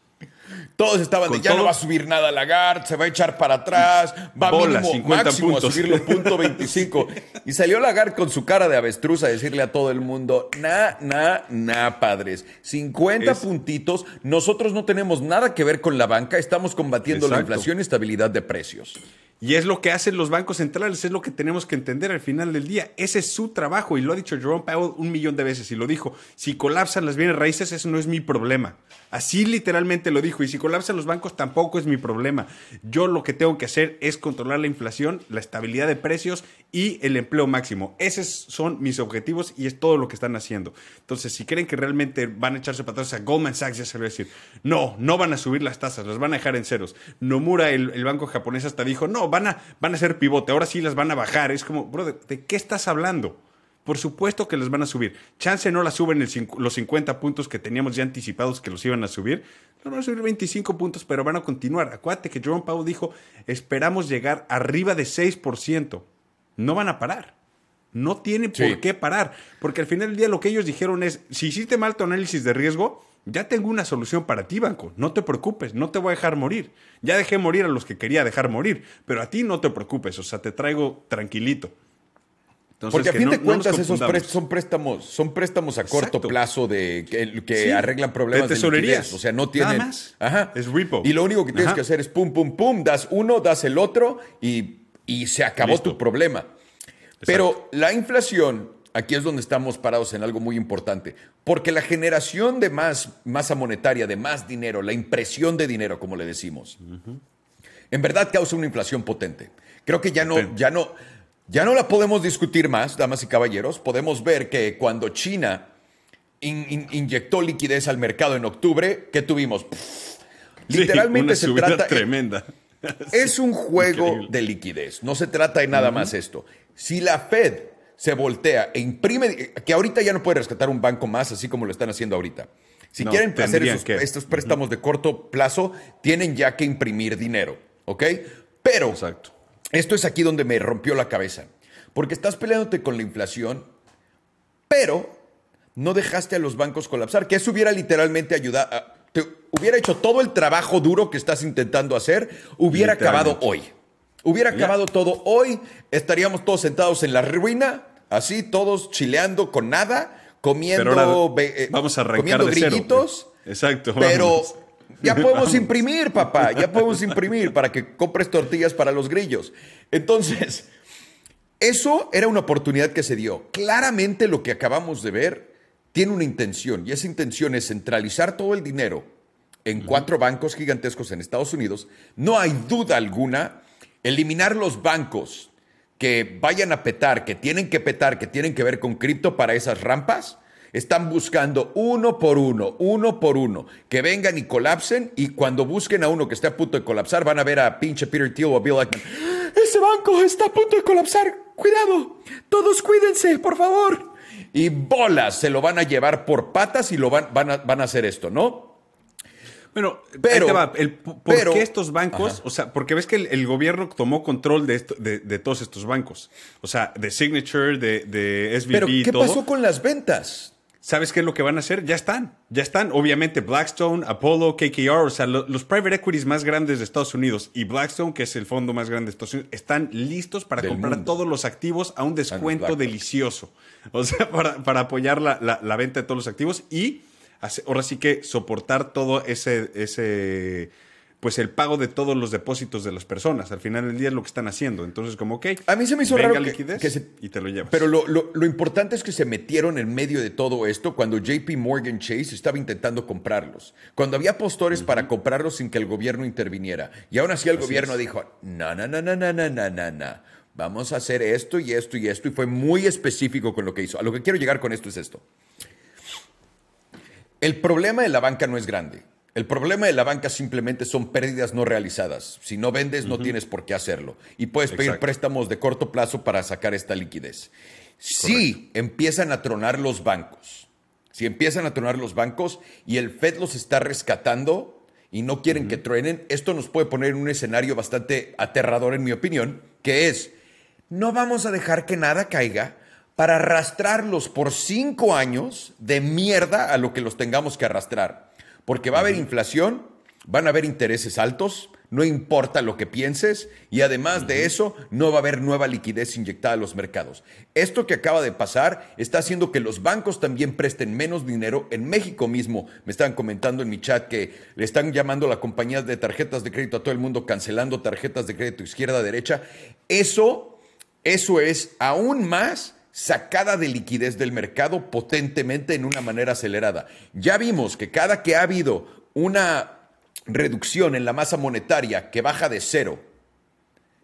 Speaker 2: Todos estaban de, ya no va a
Speaker 1: subir nada Lagarde, se va a echar para atrás, va a mínimo, máximo puntos. a subirlo [laughs]
Speaker 2: punto 25. y salió
Speaker 1: Lagarde con su cara de avestruz a decirle a todo el mundo, na, na, na, padres, 50 puntitos, nosotros no tenemos nada que ver con la banca, estamos combatiendo la inflación
Speaker 2: y estabilidad de precios. Y es lo que hacen los bancos centrales, es lo que tenemos que entender al final del día. Ese es su trabajo y lo ha dicho Jerome Powell un millón de veces y lo dijo. Si colapsan las bienes raíces, eso no es mi problema. Así literalmente lo dijo. Y si colapsan los bancos tampoco es mi problema. Yo lo que tengo que hacer es controlar la inflación, la estabilidad de precios y el empleo máximo. Esos son mis objetivos y es todo lo que están haciendo. Entonces, si creen que realmente van a echarse para atrás a Goldman Sachs, ya se lo a decir, no, no van a subir las tasas, las van a dejar en ceros. Nomura, el, el banco japonés, hasta dijo, no, van a, van a ser pivote, ahora sí las van a bajar. Es como, bro, de qué estás hablando? por supuesto que las van a subir. Chance no la suben los 50 puntos que teníamos ya anticipados que los iban a subir. No van a subir 25 puntos, pero van a continuar. Acuérdate que John Powell dijo, esperamos llegar arriba de 6%. No van a parar. No tienen por qué parar. Porque al final del día lo que ellos dijeron es, si hiciste mal tu análisis de riesgo, ya tengo una solución para ti, banco. No te preocupes, no te voy a dejar morir. Ya dejé morir a los que quería dejar morir, pero a ti no te preocupes, o sea, te traigo tranquilito.
Speaker 1: Porque a fin de cuentas esos son préstamos, son préstamos a corto
Speaker 2: plazo de que,
Speaker 1: arreglan problemas de, tesorerías. o sea, no tienen. Nada Ajá. Es repo. Y lo único que tienes que hacer es pum, pum, pum, das uno, das el otro y, se acabó tu problema. Pero la inflación, aquí es donde estamos parados en algo muy importante. Porque la generación de más masa monetaria, de más dinero, la impresión de dinero, como le decimos, en verdad causa una inflación potente. Creo que ya no, ya no ya no la podemos discutir más, damas y caballeros. Podemos ver que cuando China inyectó liquidez al mercado en octubre, ¿qué tuvimos?
Speaker 2: literalmente se trata... Tremenda.
Speaker 1: [laughs] Es un juego de liquidez, no se trata de nada más esto. Si la Fed se voltea e imprime, que ahorita ya no puede rescatar un banco más, así como lo están haciendo ahorita. Si quieren hacer estos préstamos de corto plazo, tienen ya que imprimir dinero, ¿ok? Pero Exacto. Esto es aquí donde me rompió la cabeza, porque estás peleándote con la inflación, pero no dejaste a los bancos colapsar, que eso hubiera literalmente ayudado, ah, te hubiera hecho todo el trabajo duro que estás intentando hacer, hubiera acabado hoy. Hubiera acabado todo hoy, estaríamos todos sentados en la ruina, así todos chileando con nada, comiendo, eh,
Speaker 2: vamos a arrancar
Speaker 1: grillitos. Exacto. Pero ya [laughs] podemos imprimir, papá, ya podemos imprimir para que compres tortillas para los grillos. Entonces, eso era una oportunidad que se dio. Claramente lo que acabamos de ver tiene una intención y esa intención es centralizar todo el dinero en cuatro bancos gigantescos en Estados Unidos. No hay duda alguna, eliminar los bancos que vayan a petar, que tienen que petar, que tienen que ver con cripto para esas rampas están buscando uno por uno, uno por uno, que vengan y colapsen y cuando busquen a uno que esté a punto de colapsar van a ver a pinche Peter Thiel o a Bill Ese banco está a punto de colapsar. Cuidado. Todos cuídense, por favor. Y bolas, se lo van a llevar por patas y lo van, van,
Speaker 2: a, hacer esto, ¿no?
Speaker 3: Bueno, pero, ¿por qué estos bancos?
Speaker 2: O sea, porque ves que el, gobierno tomó control de, de, todos estos bancos. O sea, de Signature, de, de Pero, ¿qué pasó
Speaker 1: con las ventas?
Speaker 2: ¿sabes qué es lo que van a hacer? Ya están, ya están. Obviamente Blackstone, Apollo, KKR, o sea, los private equities más grandes de Estados Unidos y Blackstone, que es el fondo más grande de Estados Unidos, están listos para comprar todos los activos a un descuento delicioso. O sea, [laughs] para, apoyar la, venta de todos los activos y ahora sí que soportar todo ese... ese pues el pago de todos los depósitos de las personas. Al final del día es lo que están haciendo. Entonces, como, ok, a mí se me hizo raro liquidez que, y te lo llevas.
Speaker 1: Pero lo, importante es que se metieron en medio de todo esto cuando JP Morgan Chase estaba intentando comprarlos. Cuando había postores para comprarlos sin que el gobierno interviniera. Y aún así el gobierno dijo, no, no, no, no, no, no, no, no. Vamos a hacer esto y esto y esto. Y fue muy específico con lo que hizo. A lo que quiero llegar con esto es esto. El problema de la banca no es grande. El problema de la banca simplemente son pérdidas no realizadas. Si no vendes, no tienes por qué hacerlo. Y puedes pedir préstamos de corto plazo para sacar esta liquidez. Si empiezan a tronar los bancos, si empiezan a tronar los bancos y el Fed los está rescatando y no quieren que truenen, esto nos puede poner en un escenario bastante aterrador, en mi opinión, que es, no vamos a dejar que nada caiga para arrastrarlos por cinco años de mierda a lo que los tengamos que arrastrar porque va a haber inflación, van a haber intereses altos, no importa lo que pienses, y además de eso, no va a haber nueva liquidez inyectada a los mercados. Esto que acaba de pasar está haciendo que los bancos también presten menos dinero. En México mismo me están comentando en mi chat que le están llamando a las compañías de tarjetas de crédito a todo el mundo, cancelando tarjetas de crédito izquierda-derecha. Eso, eso es aún más sacada de liquidez del mercado potentemente en una manera acelerada. Ya vimos que cada que ha habido una reducción en la masa monetaria que baja de cero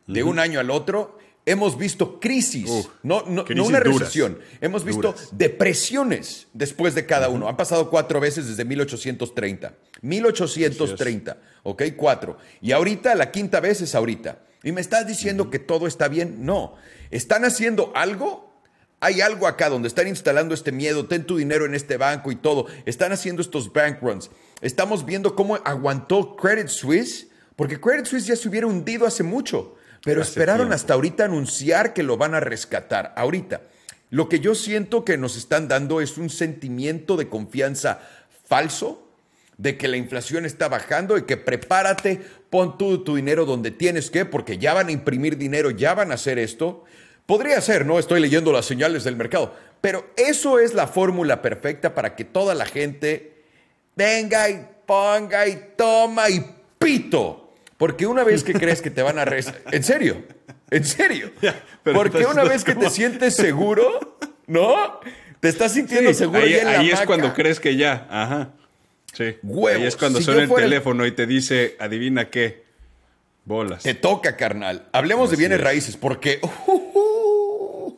Speaker 1: de un año al otro, hemos visto crisis, no, no, una recesión, hemos visto depresiones después de cada uno. Han pasado cuatro veces desde 1830. 1830, ¿ok? Cuatro. Y ahorita, la quinta vez es ahorita. Y me estás diciendo que todo está bien. No, están haciendo algo hay algo acá donde están instalando este miedo, ten tu dinero en este banco y todo. Están haciendo estos bank runs. Estamos viendo cómo aguantó Credit Suisse, porque Credit Suisse ya se hubiera hundido hace mucho, pero esperaron hasta ahorita anunciar que lo van a rescatar. Ahorita, lo que yo siento que nos están dando es un sentimiento de confianza falso, de que la inflación está bajando y que prepárate, pon tu dinero donde tienes que, porque ya van a imprimir dinero, ya van a hacer esto. Podría ser, no estoy leyendo las señales del mercado, pero eso es la fórmula perfecta para que toda la gente venga y ponga y toma y pito. Porque una vez que crees que te van a... [laughs] En serio, en serio. [laughs] Porque una vez que te
Speaker 2: sientes seguro, ¿no? Te estás sintiendo seguro. Ahí, ahí es cuando crees que ya. Ajá. Sí. Huevos. Ahí es cuando suena el teléfono y te dice, adivina qué. Bolas.
Speaker 1: Te toca, carnal.
Speaker 2: Hablemos de bienes raíces, porque [laughs] uh, uh,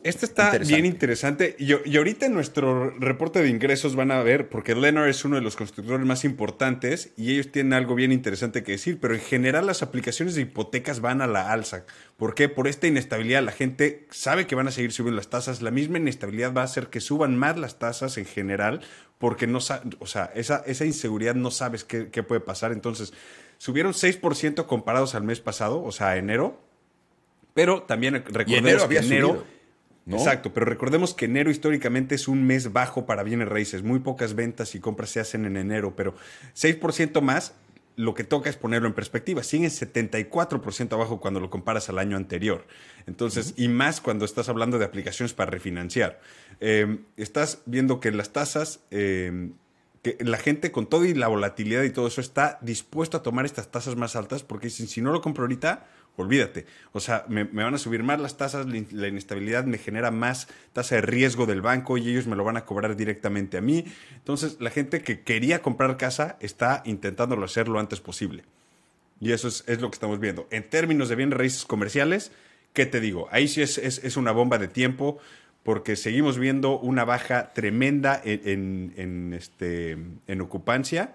Speaker 2: este está bien interesante. Y, ahorita en nuestro reporte de ingresos van a ver, porque Lennart es uno de los constructores más importantes y ellos tienen algo bien interesante que decir, pero en general las aplicaciones de hipotecas van a la alza. ¿Por qué? Por esta inestabilidad. La gente sabe que van a seguir subiendo las tasas. La misma inestabilidad va a hacer que suban más las tasas en general, porque no o sea, esa, esa inseguridad no sabes qué, puede pasar. Entonces, subieron 6% comparados al mes pasado, o sea, a enero. Pero también recordemos enero que enero Exacto, pero recordemos que enero históricamente es un mes bajo para bienes raíces. Muy pocas ventas y compras se hacen en enero, pero 6% más, lo que toca es ponerlo en perspectiva. Sigue 74% abajo cuando lo comparas al año anterior. Entonces, y más cuando estás hablando de aplicaciones para refinanciar. Em, estás viendo que las tasas em, que la gente con todo y la volatilidad y todo eso está dispuesto a tomar estas tasas más altas porque dicen, si no lo compro ahorita, olvídate. O sea, me, van a subir más las tasas, la inestabilidad me genera más tasa de riesgo del banco y ellos me lo van a cobrar directamente a mí. Entonces, la gente que quería comprar casa está intentándolo hacer lo antes posible. Y eso es, lo que estamos viendo. En términos de bienes raíces comerciales, ¿qué te digo? Ahí sí es, es, es una bomba de tiempo porque seguimos viendo una baja tremenda en, este, en ocupancia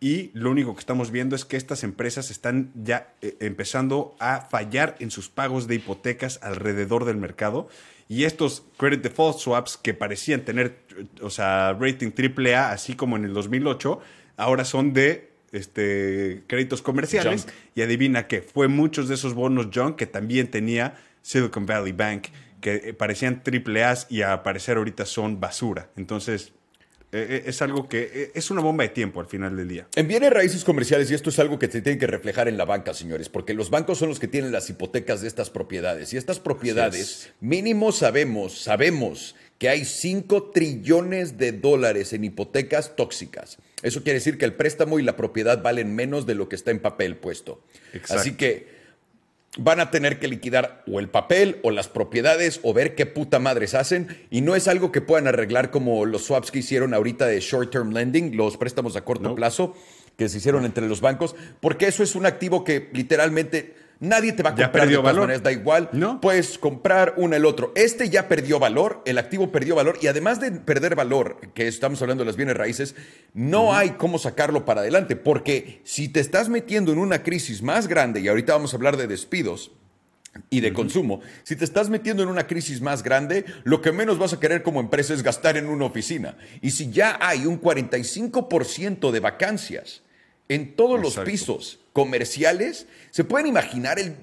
Speaker 2: y lo único que estamos viendo es que estas empresas están ya eh, empezando a fallar en sus pagos de hipotecas alrededor del mercado y estos credit default swaps que parecían tener, o sea, rating así como en el 2008, ahora son de este, créditos comerciales. Y adivina que fue muchos de esos bonos junk que también tenía Silicon Valley Bank que eh, parecían triple A's y a parecer ahorita son basura. Entonces, eh, eh, es algo que es una bomba de tiempo al final del día. En bienes raíces comerciales, y esto es algo que se tiene que reflejar en la banca, señores, porque los bancos son
Speaker 1: los que tienen las hipotecas de estas propiedades. Y estas propiedades, mínimo sabemos, sabemos que hay 5 trillones de dólares en hipotecas tóxicas. Eso quiere decir que el préstamo y la propiedad valen menos de lo que está en papel puesto. Así que van a tener que liquidar o el papel o las propiedades o ver qué puta madres hacen y no es algo que puedan arreglar como los swaps que hicieron ahorita de short term lending, los préstamos a corto plazo que se hicieron entre los bancos, porque eso es un activo que literalmente Nadie te va a comprar de da igual. Puedes comprar uno el otro. Este ya perdió valor, el activo perdió valor y además de perder valor, que estamos hablando de las bienes raíces, no hay cómo sacarlo para adelante porque si te estás metiendo en una crisis más grande y ahorita vamos a hablar de despidos, y de consumo. Si te estás metiendo en una crisis más grande, lo que menos vas a querer como empresa es gastar en una oficina. Y si ya hay un 45% de vacancias, en todos los pisos comerciales, ¿se pueden imaginar el,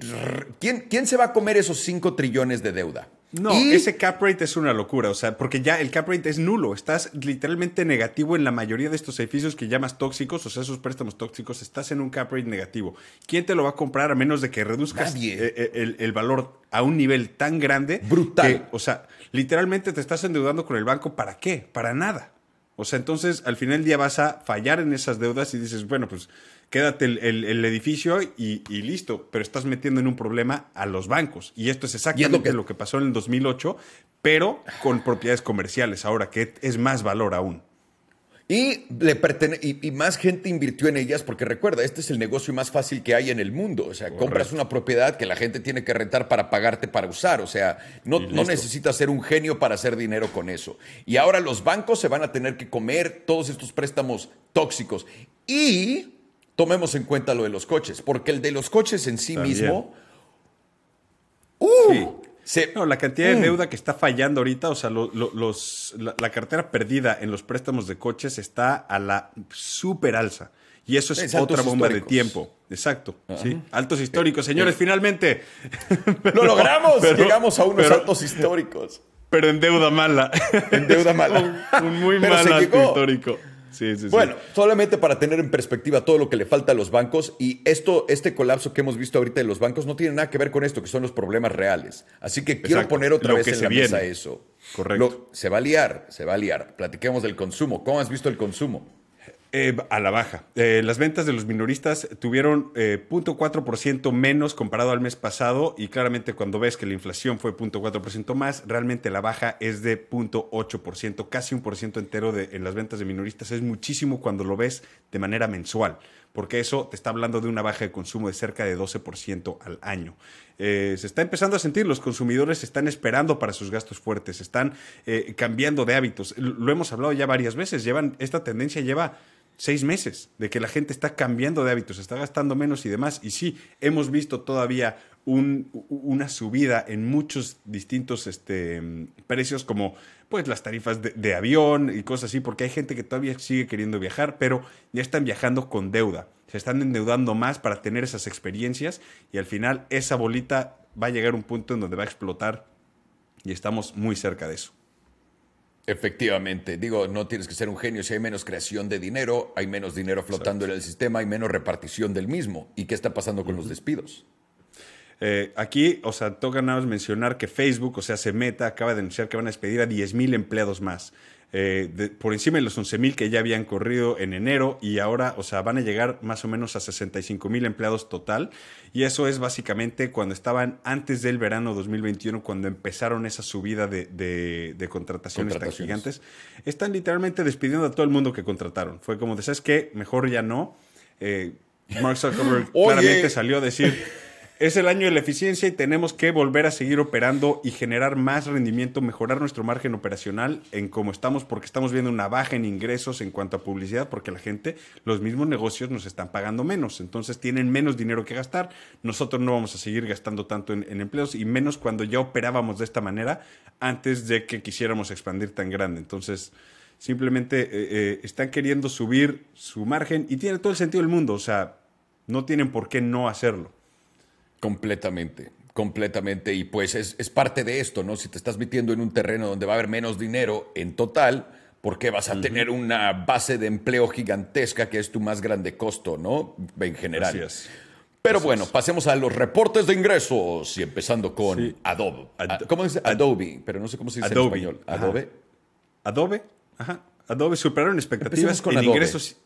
Speaker 2: ¿quién, quién se va a comer esos 5 trillones de deuda? No, ese cap rate es una locura, o sea, porque ya el cap rate es nulo, estás literalmente negativo en la mayoría de estos edificios que llamas tóxicos, o sea, esos préstamos tóxicos, estás en un cap rate negativo. ¿Quién te lo va a comprar a menos de que reduzcas eh, eh, el, valor a un nivel tan grande? Brutal. o sea, literalmente te estás endeudando con el banco, ¿para qué? Para nada. O sea, entonces al final del día vas a fallar en esas deudas y dices, bueno, pues quédate el, edificio y, listo, pero estás metiendo en un problema a los bancos. Y esto es exactamente lo que... lo que pasó en el 2008, pero con propiedades comerciales ahora, que es más valor aún. Y, le y,
Speaker 1: más gente invirtió en ellas porque recuerda, este es el negocio más fácil que hay en el mundo. O sea, compras una propiedad que la gente tiene que rentar para pagarte para usar. O sea, no, no necesitas ser un genio para hacer dinero con eso. Y ahora los bancos se van a tener que comer todos estos préstamos tóxicos. Y tomemos en cuenta lo de los coches, porque el de los coches en sí mismo...
Speaker 2: Uh, no, la cantidad de mm. deuda que está fallando ahorita, o sea, los, la, cartera perdida en los préstamos de coches está a la super alza. Y eso es otra bomba de tiempo. Exacto. Eh, altos históricos. Eh, Señores, eh. finalmente. [laughs] ¡Lo logramos! Llegamos a unos altos históricos. [laughs] Pero en deuda mala. En deuda mala. [laughs] un, muy mal histórico bueno,
Speaker 1: solamente para tener en perspectiva todo lo que le falta a los bancos y esto, este colapso que hemos visto ahorita de los bancos no tiene nada que ver con esto, que son los problemas reales. Así que quiero poner otra vez en la mesa eso.
Speaker 2: Correcto. se va a liar, se va a liar. Platiquemos del consumo. ¿Cómo has visto el consumo? Eh, a la baja. Eh, las ventas de los minoristas tuvieron 0.4% eh, menos comparado al mes pasado y claramente cuando ves que la inflación fue 0.4% más, realmente la baja es de 0.8%, casi un por ciento entero de, en las ventas de minoristas. Es muchísimo cuando lo ves de manera mensual, porque eso te está hablando de una baja de consumo de cerca de 12% al año. se está empezando a sentir, los consumidores están esperando para sus gastos fuertes, están cambiando de hábitos. Lo hemos hablado ya varias veces, llevan, esta tendencia lleva seis meses de que la gente está cambiando de hábitos, está gastando menos y demás. Y sí, hemos visto todavía una subida en muchos distintos este, precios, como pues las tarifas de, de, avión y cosas así, porque hay gente que todavía sigue queriendo viajar, pero ya están viajando con deuda. Se están endeudando más para tener esas experiencias y al final esa bolita va a llegar a un punto en donde va a explotar y estamos muy cerca de eso.
Speaker 1: Efectivamente, digo, no tienes que ser un genio. Si hay menos creación de dinero, hay menos
Speaker 2: dinero flotando en el sistema, hay menos repartición del mismo. ¿Y qué está pasando con los despidos? Eh, aquí, o sea, toca nada mencionar que Facebook, o sea, se meta, acaba de anunciar que van a despedir a mil empleados más. Eh, por encima de los 11.000 que ya habían corrido en enero y ahora, o sea, van a llegar más o menos a mil empleados total. Y eso es básicamente cuando estaban antes del verano 2021, cuando empezaron esa subida de, contrataciones, tan gigantes. Están literalmente despidiendo a todo el mundo que contrataron. Fue como de, ¿sabes qué? Mejor ya no. Eh, Mark Zuckerberg [laughs] claramente salió a decir es el año de la eficiencia y tenemos que volver a seguir operando y generar más rendimiento, mejorar nuestro margen operacional en cómo estamos, porque estamos viendo una baja en ingresos en cuanto a publicidad, porque la gente, los mismos negocios nos están pagando menos, entonces tienen menos dinero que gastar, nosotros no vamos a seguir gastando tanto en, empleos y menos cuando ya operábamos de esta manera antes de que quisiéramos expandir tan grande. Entonces, simplemente eh, eh, están queriendo subir su margen y tiene todo el sentido del mundo, o sea, no tienen por qué no hacerlo.
Speaker 1: Completamente, completamente. Y pues es, es, parte de esto, ¿no? Si te estás metiendo en un terreno donde va a haber menos dinero en total, ¿por qué vas a tener una base de empleo gigantesca que es tu más grande costo, ¿no? En general. Así Pero bueno, pasemos a los reportes de ingresos y empezando con Adobe. Ah, ¿Cómo dice? Adobe, pero no sé cómo se dice en español. Adobe.
Speaker 2: Adobe. Ajá. Adobe superaron expectativas con en ingresos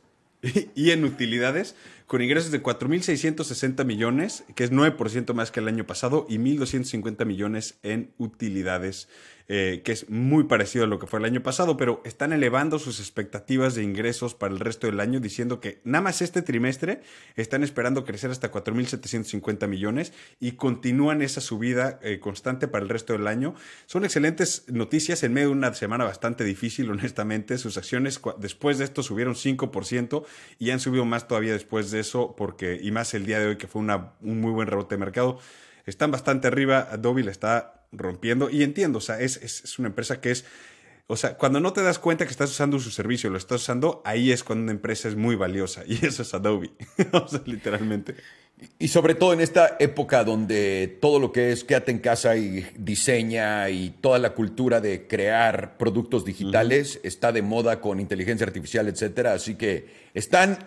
Speaker 2: y en utilidades con ingresos de 4.660 millones, que es 9% más que el año pasado, y 1.250 millones en utilidades, eh, que es muy parecido a lo que fue el año pasado, pero están elevando sus expectativas de ingresos para el resto del año, diciendo que nada más este trimestre están esperando crecer hasta 4.750 millones y continúan esa subida eh, constante para el resto del año. Son excelentes noticias en medio de una semana bastante difícil, [laughs] honestamente. Sus acciones después de esto subieron 5% y han subido más todavía después de eso, porque, y más el día de hoy, que fue una, un muy buen rebote de mercado, están bastante arriba, Adobe la está rompiendo, y entiendo, o sea, es, es, una empresa que es o sea, cuando no te das cuenta que estás usando su servicio, lo estás usando, ahí es cuando una empresa es muy valiosa. [laughs] Y eso es Adobe. [laughs] o literalmente. Y sobre todo en esta época
Speaker 1: donde todo lo que es quédate en casa y diseña y toda la cultura de crear productos digitales está de moda con inteligencia artificial, etcétera. Así que están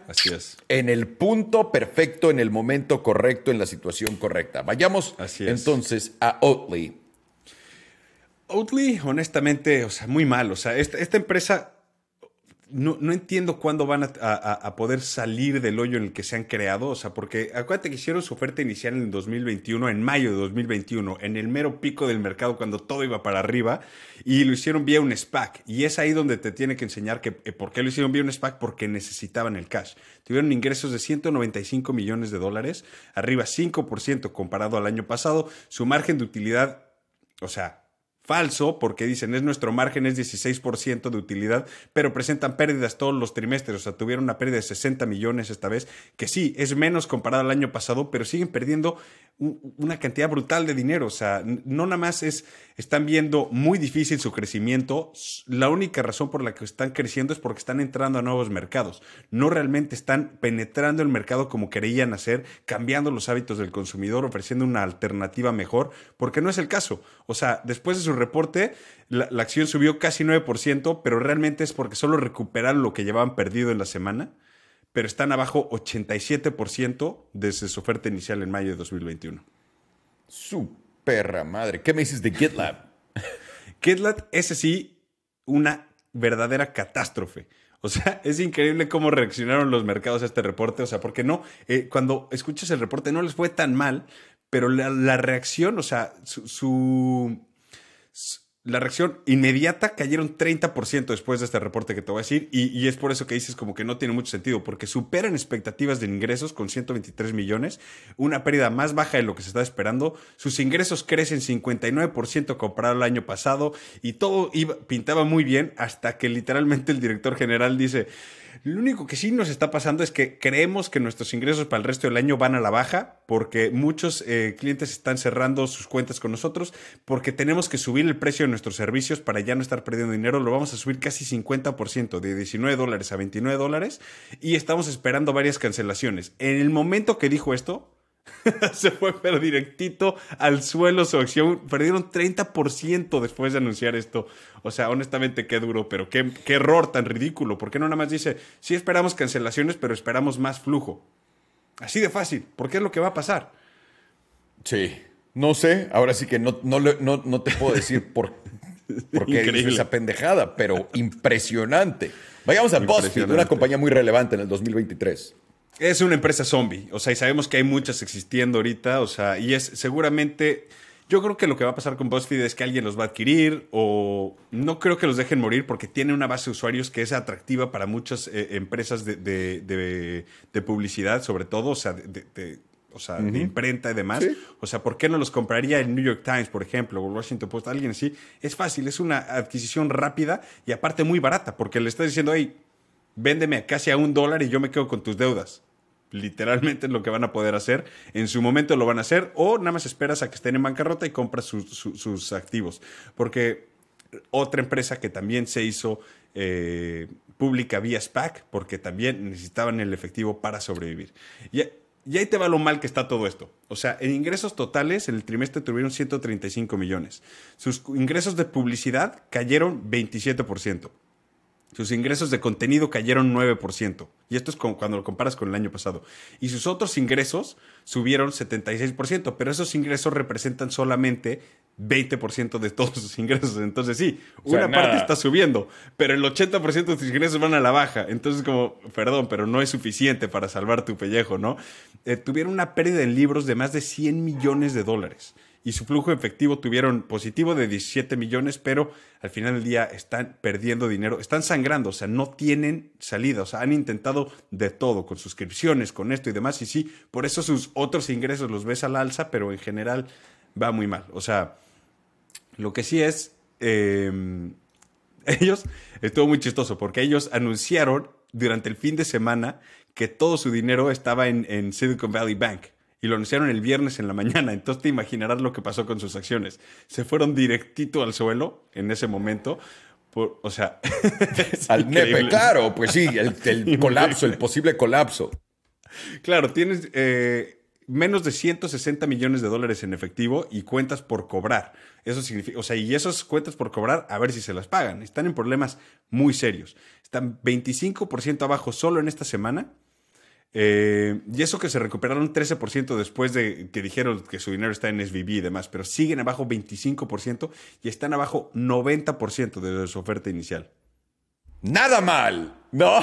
Speaker 1: en el punto perfecto, en el momento correcto, en la situación correcta.
Speaker 2: Vayamos entonces a Oatly. Oatly, honestamente, o sea, muy mal. O sea, esta, esta empresa no, no, entiendo cuándo van a, poder salir del hoyo en el que se han creado. O sea, porque acuérdate que hicieron su oferta inicial en 2021, en mayo de 2021, en el mero pico del mercado cuando todo iba para arriba, y lo hicieron vía un SPAC. Y es ahí donde te tiene que enseñar que eh, por qué lo hicieron vía un SPAC, porque necesitaban el cash. Tuvieron ingresos de 195 millones de dólares, arriba 5% comparado al año pasado. Su margen de utilidad, o sea, falso porque dicen es nuestro margen es 16% de utilidad, pero presentan pérdidas todos los trimestres, o sea, tuvieron una pérdida de 60 millones esta vez, que sí, es menos comparado al año pasado, pero siguen perdiendo una cantidad brutal de dinero, o sea, no nada más es, están viendo muy difícil su crecimiento, la única razón por la que están creciendo es porque están entrando a nuevos mercados, no realmente están penetrando el mercado como querían hacer, cambiando los hábitos del consumidor, ofreciendo una alternativa mejor, porque no es el caso, o sea, después de su reporte, la, acción subió casi 9%, pero realmente es porque solo recuperaron lo que llevaban perdido en la semana, pero están abajo 87% desde su oferta inicial en mayo de 2021. Su perra madre. ¿Qué me dices de GitLab? [laughs] GitLab, es sí, una verdadera catástrofe. O sea, [laughs] es increíble cómo reaccionaron los mercados a este reporte. O sea, porque no, eh, cuando escuchas el reporte no les fue tan mal, pero la, reacción, o sea, su, la reacción inmediata cayeron 30% después de este reporte que te voy a decir y, es por eso que dices como que no tiene mucho sentido, porque superan expectativas de ingresos con 123 millones, una pérdida más baja de lo que se está esperando, sus ingresos crecen 59% comparado al año pasado y todo iba, pintaba muy bien hasta que literalmente el director general dice... Lo único que sí nos está pasando es que creemos que nuestros ingresos para el resto del año van a la baja porque muchos eh, clientes están cerrando sus cuentas con nosotros porque tenemos que subir el precio de nuestros servicios para ya no estar perdiendo dinero. Lo vamos a subir casi 50%, de 19 dólares a 29 dólares y estamos esperando varias cancelaciones. En el momento que dijo esto, [laughs] se fue pero directito al suelo su acción. Perdieron 30% después de anunciar esto. O sea, honestamente, qué duro, pero qué, error tan ridículo. ¿Por qué no nada más dice, sí esperamos cancelaciones, pero esperamos más flujo? Así de fácil, ¿por qué es lo que va a pasar.
Speaker 1: Sí, no sé, ahora sí que no, te puedo decir por, [laughs] qué esa pendejada, pero impresionante. Vayamos a [laughs] de una compañía muy relevante en el
Speaker 2: 2023. Es una empresa zombie, o sea, y sabemos que hay muchas existiendo ahorita, o sea, y es seguramente, yo creo que lo que va a pasar con BuzzFeed es que alguien los va a adquirir o no creo que los dejen morir porque tiene una base de usuarios que es atractiva para muchas eh, empresas de, de, publicidad, sobre todo, o sea, de, o sea, de imprenta y demás. O sea, ¿por qué no los compraría el New York Times, por ejemplo, o el Washington Post, alguien así? Es fácil, es una adquisición rápida y aparte muy barata, porque le está diciendo, hey, véndeme casi a un dólar y yo me quedo con tus deudas. Literalmente es lo que van a poder hacer. En su momento lo van a hacer o nada más esperas a que estén en bancarrota y compras sus activos. Porque otra empresa que también se hizo eh, pública vía SPAC, porque también necesitaban el efectivo para sobrevivir. Y, y ahí te va lo mal que está todo esto. O sea, en ingresos totales, en el trimestre tuvieron 135 millones. Sus ingresos de publicidad cayeron 27%. Sus ingresos de contenido cayeron 9%. Y esto es cuando lo comparas con el año pasado. Y sus otros ingresos subieron 76%, pero esos ingresos representan solamente 20% de todos sus ingresos. Entonces sí, una parte está subiendo, pero el 80% de sus ingresos van a la baja. Entonces como, perdón, pero no es suficiente para salvar tu pellejo, ¿no? Eh, tuvieron una pérdida en libros de más de 100 millones de dólares y su flujo efectivo tuvieron positivo de 17 millones, pero al final del día están perdiendo dinero, están sangrando, o sea, no tienen salida, o sea, han intentado de todo, con suscripciones, con esto y demás, y sí, por eso sus otros ingresos los ves al alza, pero en general va muy mal. O sea, lo que sí es, em, [laughs] ellos, estuvo muy chistoso, porque ellos anunciaron durante el fin de semana que todo su dinero estaba en Silicon Valley Bank y lo anunciaron el viernes en la mañana. Entonces te imaginarás lo que pasó con sus acciones. Se fueron directito al suelo en ese momento. o sea, [laughs] al nepe, claro, pues sí, el, [laughs] colapso, el posible colapso. Claro, tienes eh, menos de 160 millones de dólares en efectivo y cuentas por cobrar. Eso significa, o sea, y esas cuentas por cobrar, a ver si se las pagan. Están en problemas muy serios. Están 25% abajo solo en esta semana eh, y eso que se recuperaron 13% después de que dijeron que su dinero está en SVB y demás, pero siguen abajo 25% y están abajo 90% de su oferta inicial. Nada mal, ¿no?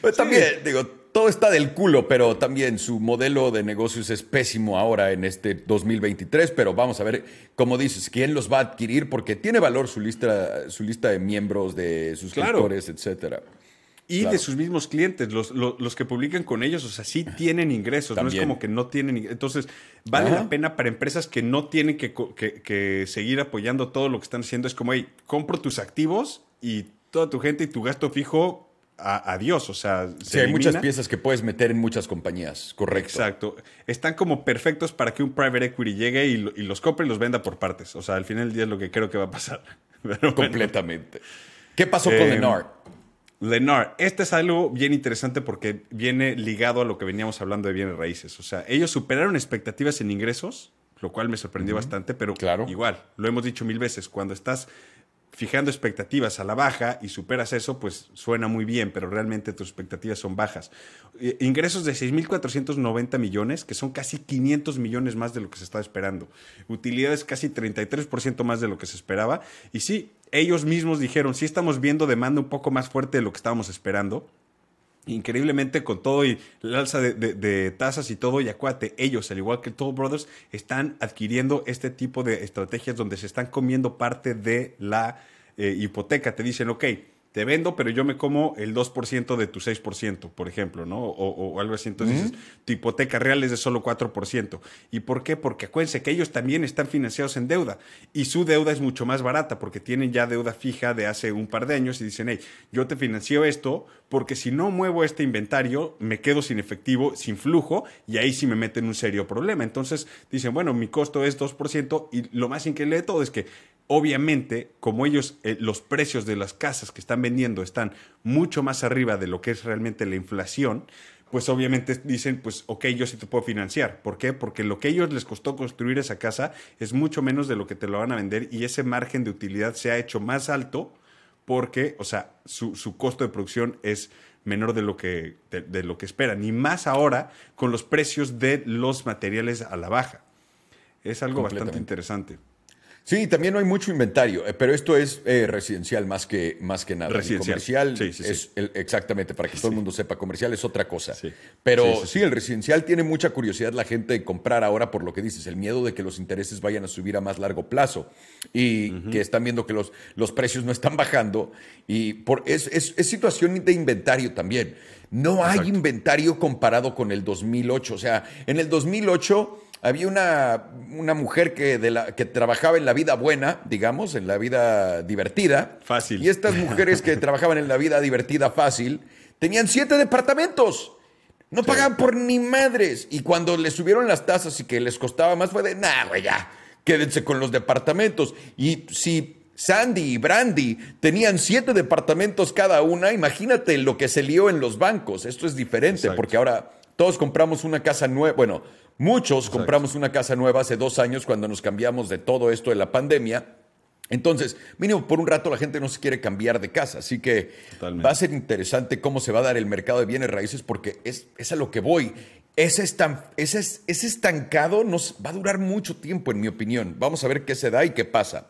Speaker 1: pues [laughs] también, digo, todo está del culo, pero también su modelo de negocios es pésimo ahora en este 2023, pero vamos a ver, como dices, quién los va a adquirir porque tiene valor su lista, su lista de miembros, de sus lectores, etcétera.
Speaker 2: Y de sus mismos clientes, los, que publican con ellos, o sea, sí tienen ingresos, no es como que no tienen. Entonces, vale la pena para empresas que no tienen que, que, seguir apoyando todo lo que están haciendo. Es como, hey, compro tus activos y toda tu gente y tu gasto fijo a, Dios. O sea, se sí, hay muchas piezas que puedes meter en muchas compañías, correcto. Exacto. Están como perfectos para que un private equity llegue y, los compre y los venda por partes. O sea, al final del día es lo que creo que va a pasar. [laughs] Completamente. ¿Qué pasó con Lenard? Eh, Lenard, este es algo bien interesante porque viene ligado a lo que veníamos hablando de bienes raíces. O sea, ellos superaron expectativas en ingresos, lo cual me sorprendió bastante, pero claro. igual, lo hemos dicho mil veces, cuando estás fijando expectativas a la baja y superas eso, pues suena muy bien, pero realmente tus expectativas son bajas. Eh, ingresos de 6.490 millones, que son casi 500 millones más de lo que se estaba esperando. Utilidades casi 33% más de lo que se esperaba. Y sí, ellos mismos dijeron, sí estamos viendo demanda un poco más fuerte de lo que estábamos esperando increíblemente con todo y la alza de, tasas y todo, y acuate, ellos, al igual que Toll Brothers, están adquiriendo este tipo de estrategias donde se están comiendo parte de la eh, hipoteca. Te dicen, ok, te vendo, pero yo me como el 2% de tu 6%, por ejemplo, ¿no? O, o algo así. Entonces, dices, tu hipoteca real es de solo 4%. ¿Y por qué? Porque acuérdense que ellos también están financiados en deuda y su deuda es mucho más barata porque tienen ya deuda fija de hace un par de años y dicen, hey, yo te financio esto porque si no muevo este inventario, me quedo sin efectivo, sin flujo y ahí sí me meten un serio problema. Entonces, dicen, bueno, mi costo es 2% y lo más increíble de todo es que obviamente, como ellos, eh, los precios de las casas que están vendiendo están mucho más arriba de lo que es realmente la inflación, pues obviamente dicen, pues ok, yo sí te puedo financiar. ¿Por qué? Porque lo que ellos les costó construir esa casa es mucho menos de lo que te lo van a vender y ese margen de utilidad se ha hecho más alto porque, o sea, su, costo de producción es menor de lo, que, de lo que esperan. Y más ahora con los precios de los materiales a la baja. Es algo bastante interesante.
Speaker 1: Sí, también no hay mucho inventario, eh, pero esto es eh, residencial más que, más que nada. Residencial. comercial es exactamente para que todo el mundo sepa. Comercial es otra cosa. Pero sí, el residencial tiene mucha curiosidad la gente de comprar ahora por lo que dices, el miedo de que los intereses vayan a subir a más largo plazo y que están viendo que los, los precios no están bajando. Y por, es, situación de inventario también. No hay inventario comparado con el 2008. O sea, en el 2008 había una, mujer que, de la, que trabajaba en la vida buena, digamos, en la vida divertida. Fácil. Y estas mujeres que [laughs] trabajaban en la vida divertida fácil tenían siete departamentos. No pagaban por ni madres. Y cuando les subieron las tasas y que les costaba más, fue de, nah, güey, ya, quédense con los departamentos. Y si Sandy y Brandy tenían siete departamentos cada una. Imagínate lo que se lió en los bancos. Esto es diferente porque ahora todos compramos una casa nueva. Bueno, Muchos compramos una casa nueva hace dos años cuando nos cambiamos de todo esto de la pandemia. Entonces, mínimo por un rato la gente no se quiere cambiar de casa, así que va a ser interesante cómo se va a dar el mercado de bienes raíces porque es, es a lo que voy. Ese, estan, ese, ese, estancado nos va a durar mucho tiempo, en mi opinión. Vamos a ver qué se da y qué pasa.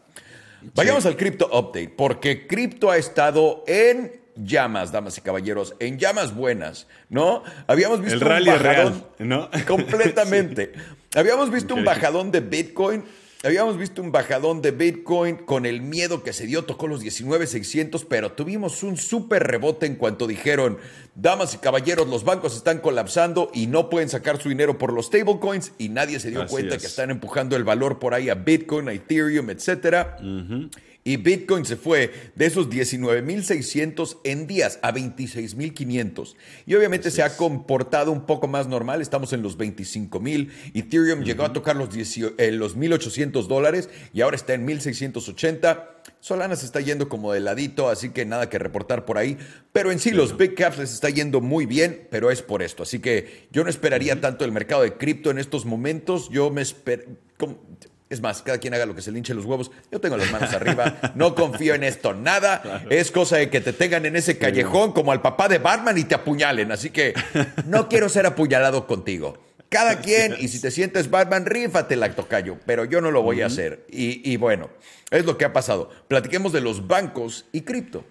Speaker 1: Vayamos al Crypto Update, porque crypto ha estado en llamas, damas y caballeros, en llamas buenas, ¿no? Habíamos visto rally un bajadón, ¿no? [laughs] Completamente. Habíamos visto un bajadón de Bitcoin Habíamos visto un bajadón de Bitcoin con el miedo que se dio, tocó los 19,600, pero tuvimos un súper rebote en cuanto dijeron, damas y caballeros, los bancos están colapsando y no pueden sacar su dinero por los stablecoins y nadie se dio cuenta que están empujando el valor por ahí a Bitcoin, a Ethereum, etcétera. Y Bitcoin se fue de esos 19.600 en días a 26.500. Y obviamente se ha comportado un poco más normal. Estamos en los 25.000. Ethereum llegó a tocar los, 1.800 eh, dólares y ahora está en 1.680. Solana se está yendo como de ladito, así que nada que reportar por ahí. Pero en sí, los big caps les está yendo muy bien, pero es por esto. Así que yo no esperaría tanto el mercado de cripto en estos momentos. Yo me espero es más, cada quien haga lo que se linche los huevos. Yo tengo las manos arriba, no confío en esto, nada. [laughs] Es cosa de que te tengan en ese callejón como al papá de Batman y te apuñalen. Así que no [laughs] quiero ser apuñalado contigo. Cada quien, y si te sientes Batman, rífate el tocayo, pero yo no lo voy a hacer. y
Speaker 2: bueno, es lo que ha pasado. Platiquemos de los bancos y cripto.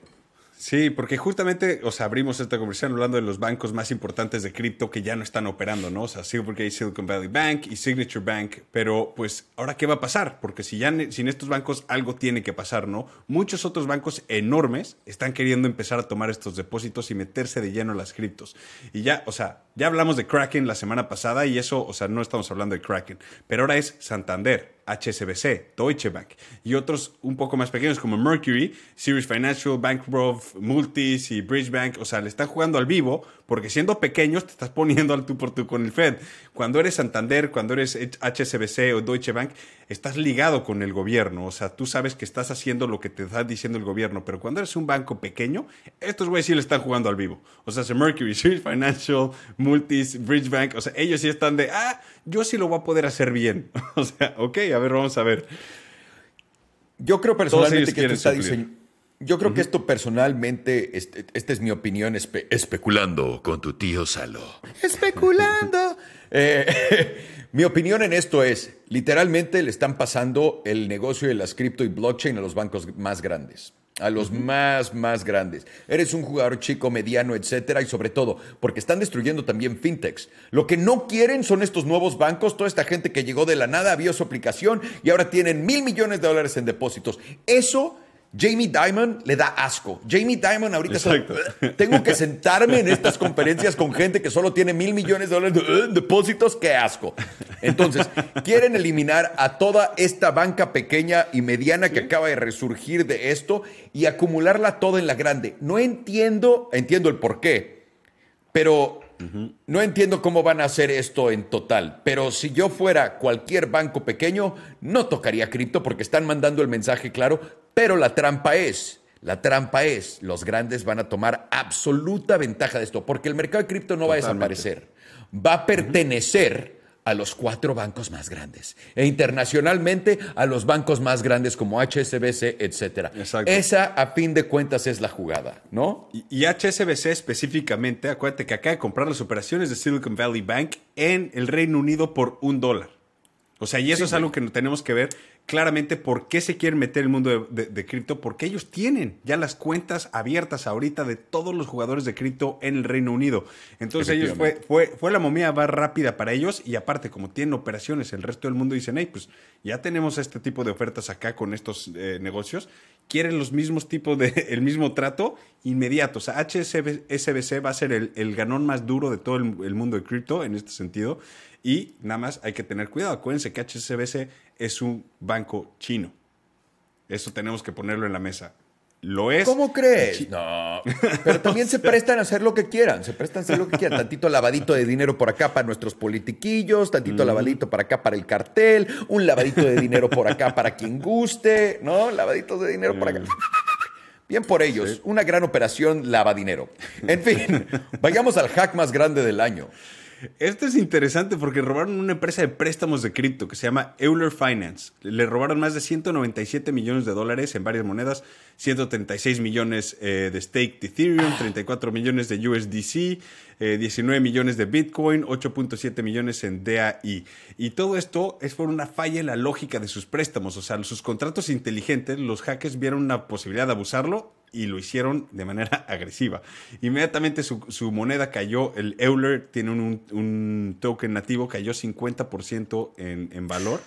Speaker 2: Sí, porque justamente, o sea, abrimos esta conversación hablando de los bancos más importantes de cripto que ya no están operando, ¿no? O sea, Silvergate, Silicon Valley Bank y Signature Bank, pero pues, ¿ahora qué va a pasar? Porque si ya sin estos bancos algo tiene que pasar, ¿no? Muchos otros bancos enormes están queriendo empezar a tomar estos depósitos y meterse de lleno en las criptos. Y ya, o sea, ya hablamos de Kraken la semana pasada y eso, o sea, no estamos hablando de Kraken, pero ahora es Santander, HSBC, Deutsche Bank, y otros un poco más pequeños como Mercury, Series Financial, of, Multis y Bridge Bank. O sea, le están jugando al vivo porque siendo pequeños te estás poniendo al tú por tú con el Fed. Cuando eres Santander, cuando eres HSBC o Deutsche Bank, estás ligado con el gobierno. O sea, tú sabes que estás haciendo lo que te está diciendo el gobierno. Pero cuando eres un banco pequeño, estos güeyes sí le están jugando al vivo. O sea, Mercury, [laughs] Series Financial, Multis, Bridge Bank. O sea, ellos sí están de, ah, yo sí lo voy a poder hacer bien. [laughs] o sea, ok, a ver, vamos a ver. Yo creo personalmente que esto está diseñando. Yo creo que esto personalmente, este,
Speaker 1: esta es mi opinión, especulando con tu tío Salo. Especulando. [laughs] Eh, [laughs] mi opinión en esto es, literalmente le están pasando el negocio de las cripto y blockchain a los bancos más grandes a los más, más grandes. Eres un jugador chico, mediano, etcétera, y sobre todo, porque están destruyendo también fintechs. Lo que no quieren son estos nuevos bancos, toda esta gente que llegó de la nada, vio su aplicación y ahora tienen mil millones de dólares en depósitos. Eso Jamie Dimon le da asco. Jamie Dimon ahorita eh, tengo que sentarme en estas conferencias con gente que solo tiene mil millones de dólares de eh, depósitos, qué asco. Entonces, quieren eliminar a toda esta banca pequeña y mediana que acaba de resurgir de esto y acumularla toda en la grande. No entiendo, entiendo el por qué, pero no entiendo cómo van a hacer esto en total. Pero si yo fuera cualquier banco pequeño, no tocaría cripto porque están mandando el mensaje claro pero la trampa es, la trampa es, los grandes van a tomar absoluta ventaja de esto, porque el mercado de cripto no va a desaparecer, va a pertenecer a los cuatro bancos más grandes e internacionalmente a los bancos más
Speaker 2: grandes como HSBC, etcétera. Esa a fin de cuentas es la jugada, ¿no? Y, HSBC específicamente, acuérdate que acaba de comprar las operaciones de Silicon Valley Bank en el Reino Unido por un dólar. O sea, y eso es algo que tenemos que ver, claramente por qué se quieren meter el mundo de, cripto, porque ellos tienen ya las cuentas abiertas ahorita de todos los jugadores de cripto en el Reino Unido. Entonces ellos fue, fue, la momia más rápida para ellos y aparte como tienen operaciones el resto del mundo dicen, hey, pues ya tenemos este tipo de ofertas acá con estos eh, negocios, quieren los mismos tipos de, [laughs] el mismo trato inmediato. O sea, HSBC va a ser el, ganón más duro de todo el, el mundo de cripto en este sentido. Y nada más hay que tener cuidado. Acuérdense que HSBC es un banco chino. Eso tenemos que ponerlo en la mesa. Lo es. ¿Cómo crees? [laughs] No.
Speaker 1: Pero también se prestan a hacer lo que quieran. Se prestan a hacer lo que quieran. Tantito lavadito de dinero por acá para nuestros politiquillos, tantito mm. lavadito para acá para el cartel, un lavadito de dinero por acá para quien guste, ¿no? Lavaditos de dinero por acá. Mm. Bien por ellos. Una gran operación
Speaker 2: lava dinero. En fin, vayamos al hack más grande del año. Esto es interesante porque robaron una empresa de préstamos de cripto que se llama Euler Finance. Le robaron más de 197 millones de dólares en varias monedas, 136 millones eh, de stake de Ethereum, 34 millones de USDC, 19 eh, millones de Bitcoin, 8.7 millones en DAI. Y todo esto es por una falla en la lógica de sus préstamos. O sea, sus contratos inteligentes, los hackers vieron una posibilidad de abusarlo y lo hicieron de manera [laughs] agresiva. Inmediatamente su, moneda cayó, el Euler tiene un, un token nativo, cayó 50% en, en valor.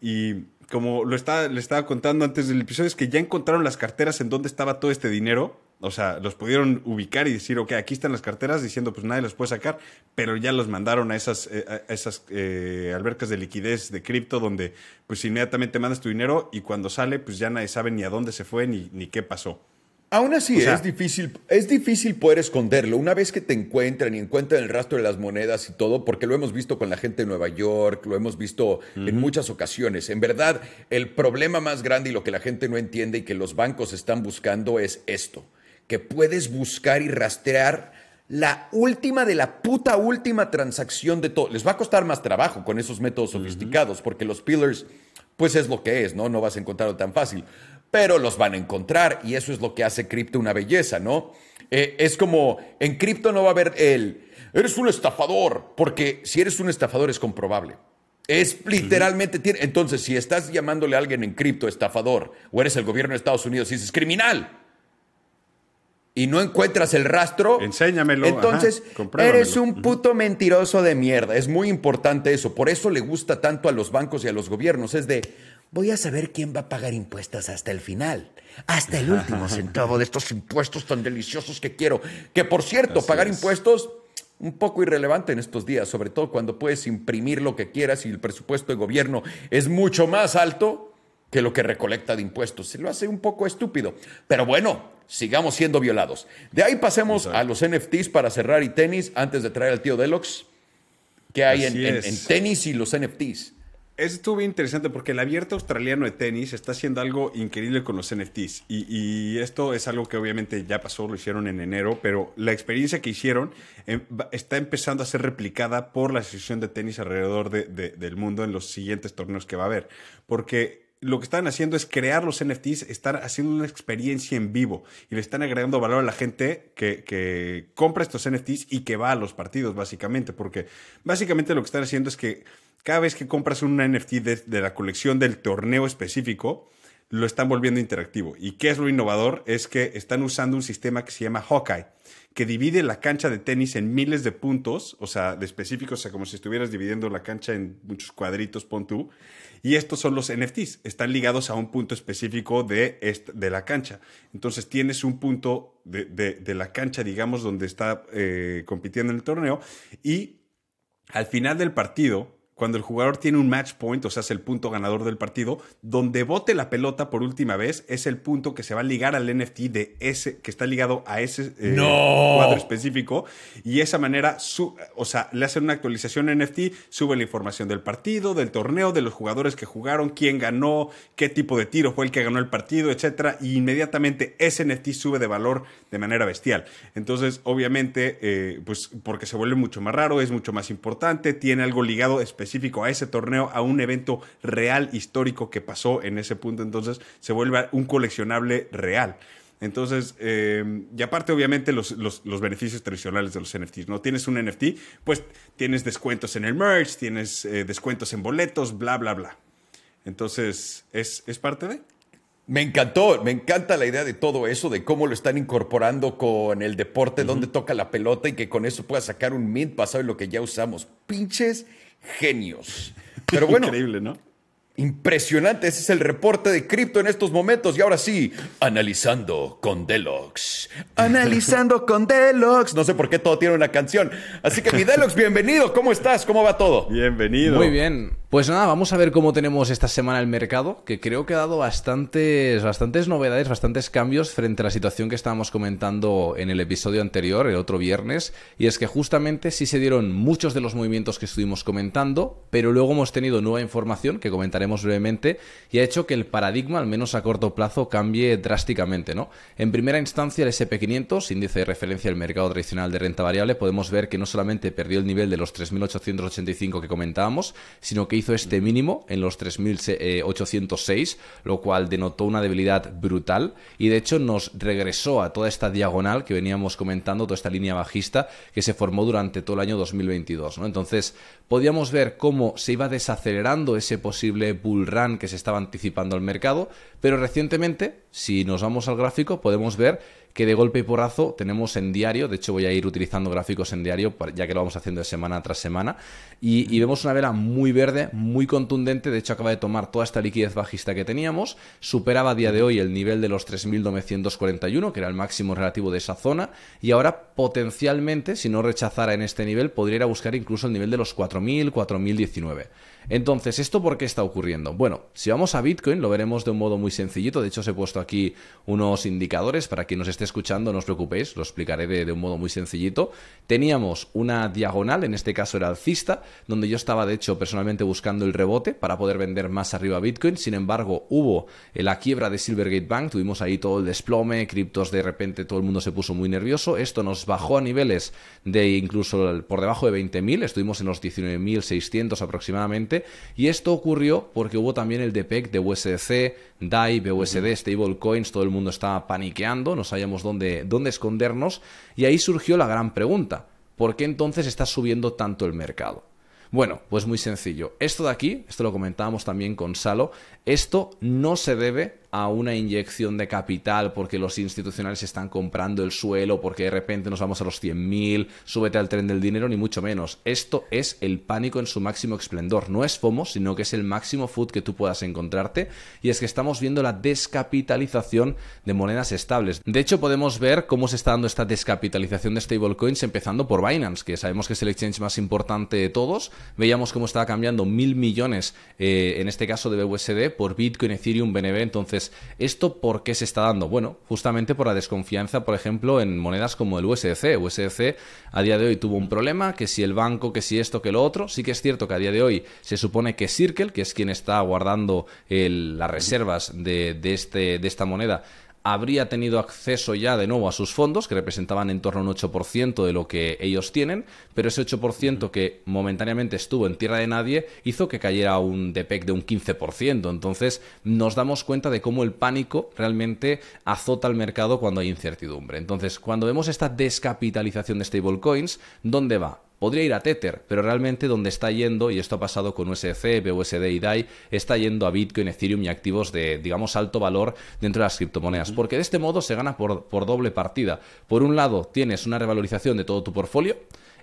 Speaker 2: Y como lo está, le estaba contando antes del episodio, es que ya encontraron las carteras en donde estaba todo este dinero. O sea, los pudieron ubicar y decir, ok, aquí están las carteras, diciendo, pues nadie las puede sacar, pero ya los mandaron a esas, eh, esas eh, albercas de liquidez de cripto, donde pues inmediatamente mandas tu dinero y cuando sale, pues ya nadie sabe ni a dónde se fue ni, ni qué pasó.
Speaker 1: Aún así, es, difícil, es difícil poder esconderlo. Una vez que te encuentran y encuentran el rastro de las monedas y todo, porque lo hemos visto con la gente de Nueva York, lo hemos visto en muchas ocasiones. En verdad, el problema más grande y lo que la gente no entiende y que los bancos están buscando es esto, que puedes buscar y rastrear la última de la puta última transacción de todo. Les va a costar más trabajo con esos métodos sofisticados, porque los pillars, pues es lo que es, ¿no? No vas a encontrarlo tan fácil pero los van a encontrar y eso es lo que hace cripto una belleza, ¿no? Eh, es como, en cripto no va a haber el, eres un estafador, porque si eres un estafador es comprobable. Es literalmente, entonces si estás llamándole a alguien en cripto estafador o eres el gobierno de Estados Unidos y dices criminal y no encuentras el rastro, enséñamelo. Entonces eres un puto mentiroso de mierda. Es muy importante eso. Por eso le gusta tanto a los bancos y a los gobiernos. Es de, voy a saber quién va a pagar impuestos hasta el final, hasta el último [laughs] centavo de estos impuestos tan deliciosos que quiero. Que por cierto, pagar impuestos un poco irrelevante en estos días, sobre todo cuando puedes imprimir lo que quieras y el presupuesto de gobierno es mucho más alto que lo que recolecta de impuestos. Se lo hace un poco estúpido. Pero bueno, sigamos siendo violados. De ahí pasemos a los NFTs para cerrar y tenis antes de traer al tío Delux. que hay en
Speaker 2: tenis y los NFTs? estuvo bien interesante porque el abierto australiano de tenis está haciendo algo increíble con los NFTs. Y, esto es algo que obviamente ya pasó, lo hicieron en enero, pero la experiencia que hicieron eh, está empezando a ser replicada por la asociación de tenis alrededor del mundo en los siguientes torneos que va a haber. Porque lo que están haciendo es crear los NFTs, están haciendo una experiencia en vivo y le están agregando valor a la gente que, que compra estos NFTs y que va a los partidos, básicamente, porque básicamente lo que están haciendo es que cada vez que compras un NFT de, la colección del torneo específico, lo están volviendo interactivo. ¿Y qué es lo innovador? Es que están usando un sistema que se llama Hawkeye, que divide la cancha de tenis en miles de puntos, o sea, de específicos, o sea, como si estuvieras dividiendo la cancha en muchos cuadritos, pon tú. Y estos son los NFTs, están ligados a un punto específico de, la cancha. Entonces tienes un punto de, la cancha, digamos, donde está eh, compitiendo en el torneo. Y al final del partido, cuando el jugador tiene un match point, o sea, es el punto ganador del partido, donde bote la pelota por última vez, es el punto que se va a ligar al NFT de ese, que está ligado a ese eh, cuadro específico. Y esa manera, o sea, le hacen una actualización NFT, sube la información del partido, del torneo, de los jugadores que jugaron, quién ganó, qué tipo de tiro fue el que ganó el partido, etcétera. Y inmediatamente ese NFT sube de valor de manera bestial. Entonces, obviamente, eh, pues porque se vuelve mucho más raro, es mucho más importante, tiene algo ligado específico a ese torneo, a un evento real histórico que pasó en ese punto, entonces se vuelve un coleccionable real. Entonces, em, y aparte, obviamente, los, beneficios tradicionales de los NFTs, ¿no? Tienes un NFT, pues tienes descuentos en el merch, tienes eh, descuentos en boletos, bla, bla, bla. Entonces, ¿es, parte
Speaker 1: de? Me encantó, me encanta la idea de todo eso, de cómo lo están incorporando con el deporte, donde toca la pelota y que con eso puedas sacar un mint pasado en lo que ya usamos. Pinches genios. Pero bueno. [laughs] Increíble, ¿no? Impresionante, ese es el reporte de cripto en estos momentos. Y ahora sí, analizando con Deluxe. Analizando [laughs] con Deluxe. No sé por qué todo tiene una canción. Así que mi Deluxe, [laughs] bienvenido. ¿Cómo estás? ¿Cómo va
Speaker 2: todo? Bienvenido.
Speaker 3: Muy bien. Pues nada, vamos a ver cómo tenemos esta semana el mercado, que creo que ha dado bastantes, bastantes novedades, bastantes cambios frente a la situación que estábamos comentando en el episodio anterior, el otro viernes, y es que justamente sí se dieron muchos de los movimientos que estuvimos comentando, pero luego hemos tenido nueva información que comentaremos brevemente y ha hecho que el paradigma, al menos a corto plazo, cambie drásticamente, ¿no? En primera instancia, el SP500, índice de referencia del mercado tradicional de renta variable, podemos ver que no solamente perdió el nivel de los 3.885 que comentábamos, sino que hizo este mínimo en los 3806, eh, lo cual denotó una debilidad brutal y de hecho nos regresó a toda esta diagonal que veníamos comentando, toda esta línea bajista que se formó durante todo el año 2022. ¿no? Entonces, podíamos ver cómo se iba desacelerando ese posible bull run que se estaba anticipando al mercado, pero recientemente, si nos vamos al gráfico, podemos ver que de golpe y porrazo tenemos en diario, de hecho voy a ir utilizando gráficos en diario, ya que lo vamos haciendo de semana tras semana, y, vemos una vela muy verde, muy contundente, de hecho acaba de tomar toda esta liquidez bajista que teníamos, superaba a día de hoy el nivel de los 3.941, que era el máximo relativo de esa zona, y ahora potencialmente, si no rechazara en este nivel, podría ir a buscar incluso el nivel de los 4.000, 4.019. Entonces, ¿esto por qué está ocurriendo? Bueno, si vamos a Bitcoin lo veremos de un modo muy sencillito, de hecho os he puesto aquí unos indicadores para quien nos esté escuchando, no os preocupéis, lo explicaré de, un modo muy sencillito. Teníamos una diagonal, en este caso era alcista, donde yo estaba de hecho personalmente buscando el rebote para poder vender más arriba Bitcoin, sin embargo hubo eh, la quiebra de Silvergate Bank, tuvimos ahí todo el desplome, criptos de repente todo el mundo se puso muy nervioso, esto nos bajó a niveles de incluso por debajo de 20.000, estuvimos en los 19.600 aproximadamente, y esto ocurrió porque hubo también el DPEC de USDC, e DAI, BUSD, stablecoins, todo el mundo estaba paniqueando, no sabíamos dónde, dónde escondernos y ahí surgió la gran pregunta, ¿por qué entonces está subiendo tanto el mercado? Bueno, pues muy sencillo. Esto de aquí, esto lo comentábamos también con Salo, esto no se debe a una inyección de capital porque los institucionales están comprando el suelo, porque de repente nos vamos a los 100.000, súbete al tren del dinero, ni mucho menos. Esto es el pánico en su máximo esplendor. No es FOMO, sino que es el máximo food que tú puedas encontrarte. Y es que estamos viendo la descapitalización de monedas estables. De hecho, podemos ver cómo se está dando esta descapitalización de stablecoins, empezando por Binance, que sabemos que es el exchange más importante de todos. Veíamos cómo estaba cambiando mil millones, eh, en este caso de BUSD, por Bitcoin, Ethereum, BNB. Entonces, ¿esto por qué se está dando? Bueno, justamente por la desconfianza, por ejemplo, en monedas como el USDC. USDC a día de hoy tuvo un problema, que si el banco, que si esto, que lo otro. Sí que es cierto que a día de hoy se supone que Circle, que es quien está guardando las reservas de este, esta moneda, habría tenido acceso ya de nuevo a sus fondos, que representaban en torno a un 8% de lo que ellos tienen, pero ese 8% que momentáneamente estuvo en tierra de nadie hizo que cayera un DPEC de un 15%. Entonces nos damos cuenta de cómo el pánico realmente azota al mercado cuando hay incertidumbre. Entonces, cuando vemos esta descapitalización de stablecoins, ¿dónde va? Podría ir a Tether, pero realmente donde está yendo, y esto ha pasado con USC, BUSD y DAI, está yendo a Bitcoin, Ethereum y activos de, digamos, alto valor dentro de las criptomonedas. Porque de este modo se gana por, por doble partida. Por un lado, tienes una revalorización de todo tu portfolio,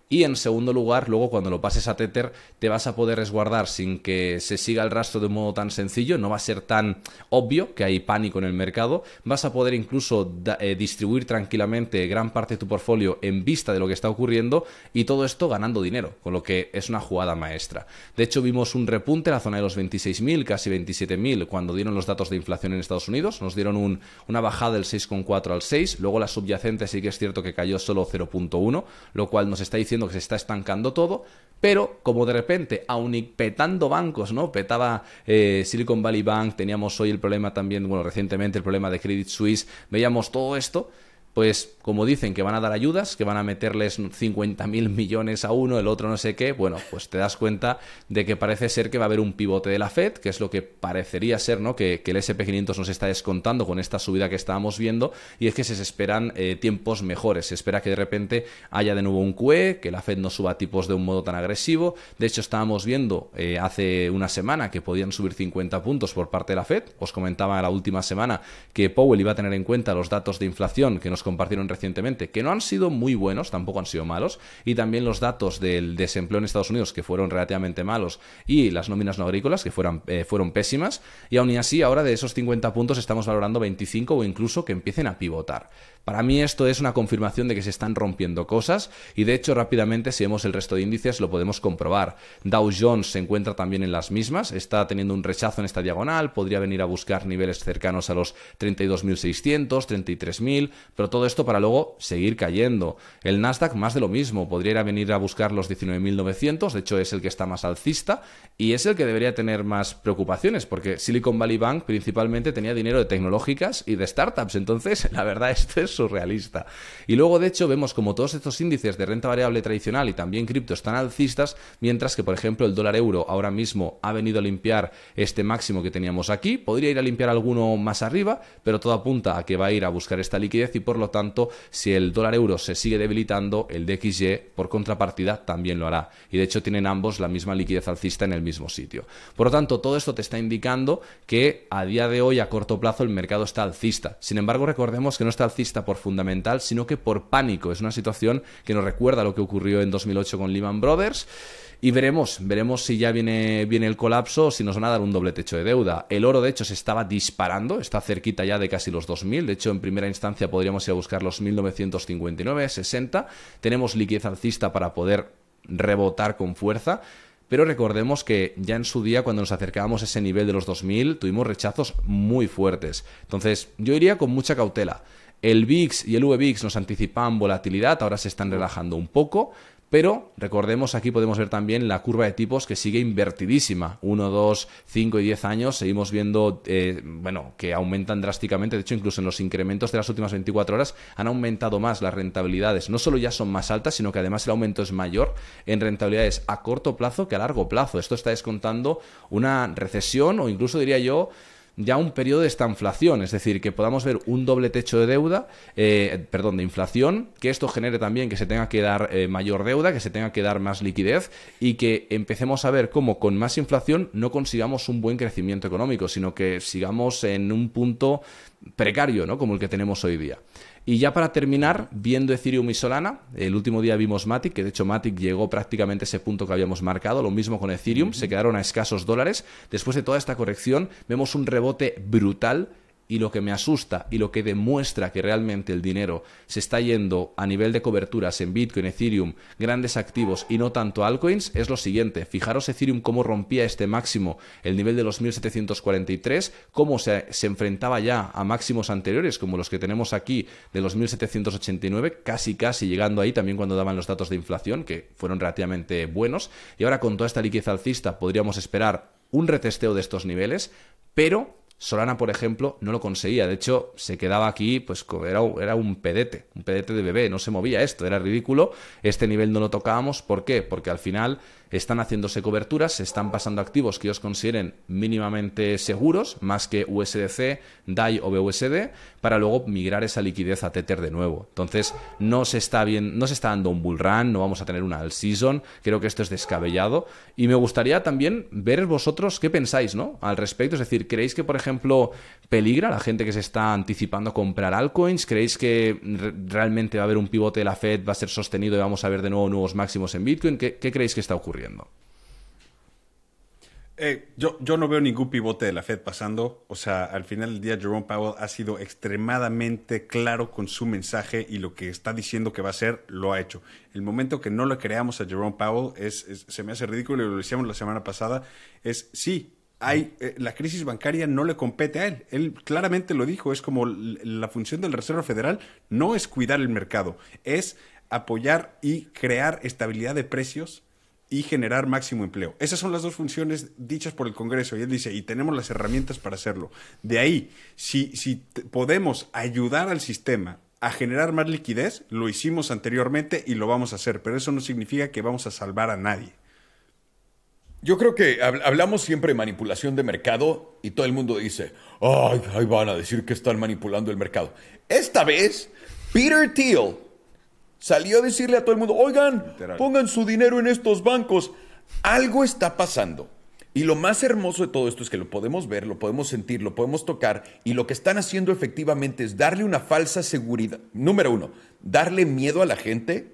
Speaker 3: y en segundo lugar, luego cuando lo pases a Tether, te vas a poder resguardar sin que se siga el rastro de un modo tan sencillo, no va a ser tan obvio que hay pánico en el mercado, vas a poder incluso eh, distribuir tranquilamente gran parte de tu portfolio en vista de lo que está ocurriendo y todo esto ganando dinero, con lo que es una jugada maestra. De hecho, vimos un repunte en la zona de los 26.000, casi 27.000, cuando dieron los datos de inflación en Estados Unidos, nos dieron un, una bajada del 6,4 al 6, luego la subyacente sí que es cierto que cayó solo 0.1, lo cual nos está diciendo que se está estancando todo, pero como de repente, aun petando bancos, ¿no? Petaba eh, Silicon Valley Bank, teníamos hoy el problema también, bueno, recientemente el problema de Credit Suisse, veíamos todo esto, pues como dicen que van a dar ayudas, que van a meterles 50.000 millones a uno, el otro no sé qué, bueno, pues te das cuenta de que parece ser que va a haber un pivote de la Fed, que es lo que parecería ser, ¿no? Que, el SP500 nos está descontando con esta subida que estábamos viendo, y es que se esperan eh, tiempos mejores, se espera que de repente haya de nuevo un QE, que la Fed no suba tipos de un modo tan agresivo, de hecho estábamos viendo eh, hace una semana que podían subir 50 puntos por parte de la Fed, os comentaba la última semana que Powell iba a tener en cuenta los datos de inflación que nos compartieron recientemente, que no han sido muy buenos, tampoco han sido malos, y también los datos del desempleo en Estados Unidos, que fueron relativamente malos, y las nóminas no agrícolas, que eh, fueron pésimas, y aún así ahora de esos 50 puntos estamos valorando 25 o incluso que empiecen a pivotar. Para mí esto es una confirmación de que se están rompiendo cosas y de hecho rápidamente si vemos el resto de índices lo podemos comprobar. Dow Jones se encuentra también en las mismas, está teniendo un rechazo en esta diagonal, podría venir a buscar niveles cercanos a los 32.600, 33.000, pero todo esto para luego seguir cayendo. El Nasdaq más de lo mismo, podría venir a buscar los 19.900, de hecho es el que está más alcista y es el que debería tener más preocupaciones porque Silicon Valley Bank principalmente tenía dinero de tecnológicas y de startups, entonces [laughs] la verdad esto es surrealista. Y luego, de hecho, vemos como todos estos índices de renta variable tradicional y también cripto están alcistas, mientras que, por ejemplo, el dólar euro ahora mismo ha venido a limpiar este máximo que teníamos aquí. Podría ir a limpiar alguno más arriba, pero todo apunta a que va a ir a buscar esta liquidez y, por lo tanto, si el dólar euro se sigue debilitando, el DXY, por contrapartida, también lo hará. Y, de hecho, tienen ambos la misma liquidez alcista en el mismo sitio. Por lo tanto, todo esto te está indicando que a día de hoy, a corto plazo, el mercado está alcista. Sin embargo, recordemos que no está alcista por fundamental, sino que por pánico. Es una situación que nos recuerda lo que ocurrió en 2008 con Lehman Brothers. Y veremos, veremos si ya viene, viene el colapso o si nos van a dar un doble techo de deuda. El oro, de hecho, se estaba disparando, está cerquita ya de casi los 2.000. De hecho, en primera instancia podríamos ir a buscar los 1.959, 60. Tenemos liquidez alcista para poder rebotar con fuerza. Pero recordemos que ya en su día, cuando nos acercábamos a ese nivel de los 2000, tuvimos rechazos muy fuertes. Entonces, yo iría con mucha cautela. El VIX y el VBIX nos anticipaban volatilidad, ahora se están relajando un poco, pero recordemos, aquí podemos ver también la curva de tipos que sigue invertidísima. 1, 2, 5 y 10 años seguimos viendo, eh, bueno, que aumentan drásticamente. De hecho, incluso en los incrementos de las últimas 24 horas han aumentado más las rentabilidades. No solo ya son más altas, sino que además el aumento es mayor en rentabilidades a corto plazo que a largo plazo. Esto está descontando una recesión o incluso diría yo ya un periodo de esta inflación, es decir, que podamos ver un doble techo de deuda, eh, perdón, de inflación, que esto genere también que se tenga que dar eh, mayor deuda, que se tenga que dar más liquidez y que empecemos a ver cómo con más inflación no consigamos un buen crecimiento económico, sino que sigamos en un punto precario, ¿no? Como el que tenemos hoy día. Y ya para terminar, viendo Ethereum y Solana, el último día vimos Matic, que de hecho Matic llegó prácticamente a ese punto que habíamos marcado, lo mismo con Ethereum, se quedaron a escasos dólares. Después de toda esta corrección, vemos un rebote brutal y lo que me asusta y lo que demuestra que realmente el dinero se está yendo a nivel de coberturas en Bitcoin, Ethereum, grandes activos y no tanto altcoins es lo siguiente. Fijaros Ethereum cómo rompía este máximo, el nivel de los 1743, cómo se, enfrentaba ya a máximos anteriores como los que tenemos aquí de los 1789, casi casi llegando ahí también cuando daban los datos de inflación que fueron relativamente buenos y ahora con toda esta liquidez alcista podríamos esperar un retesteo de estos niveles, pero Solana, por ejemplo, no lo conseguía. De hecho, se quedaba aquí, pues era, era un pedete, un pedete de bebé, no se movía esto, era ridículo. Este nivel no lo tocábamos. ¿Por qué? Porque al final están haciéndose coberturas, se están pasando activos que ellos consideren mínimamente seguros, más que USDC, DAI o BUSD, para luego migrar esa liquidez a Tether de nuevo. Entonces, no se está bien, no se está dando un bull run, no vamos a tener una all season, creo que esto es descabellado y me gustaría también ver vosotros qué pensáis, ¿no? Al respecto, es decir, ¿creéis que por ejemplo peligra la gente que se está anticipando a comprar altcoins? ¿Creéis que realmente va a haber un pivote de la Fed, va a ser sostenido y vamos a ver de nuevo nuevos máximos en Bitcoin? qué creéis que está ocurriendo?
Speaker 2: Eh, yo, no veo ningún pivote de la Fed pasando. O sea, al final del día Jerome Powell ha sido extremadamente claro con su mensaje y lo que está diciendo que va a hacer, lo ha hecho. El momento que no lo creamos a Jerome Powell es, se me hace ridículo y lo decíamos la semana pasada, es sí, hay, eh, la crisis bancaria no le compete a él. Él claramente lo dijo, es como la función del Reserva Federal no es cuidar el mercado, es apoyar y crear estabilidad de precios y generar máximo empleo. Esas son las dos funciones dichas por el Congreso y él dice, y tenemos las herramientas para hacerlo. De ahí, si, si podemos ayudar al sistema a generar más liquidez, lo hicimos anteriormente y lo vamos a hacer, pero eso no significa que vamos a salvar a nadie. Yo creo que hablamos siempre de manipulación de mercado y todo el mundo dice, ay, ahí
Speaker 1: van a decir que están manipulando el mercado. Esta vez, Peter Thiel Salió a decirle a todo el mundo, oigan, pongan su dinero en estos bancos. Algo está pasando. Y lo más hermoso de todo esto es que lo podemos ver, lo podemos sentir, lo podemos tocar y lo que están haciendo efectivamente es darle una falsa seguridad. Número uno, darle miedo a la gente,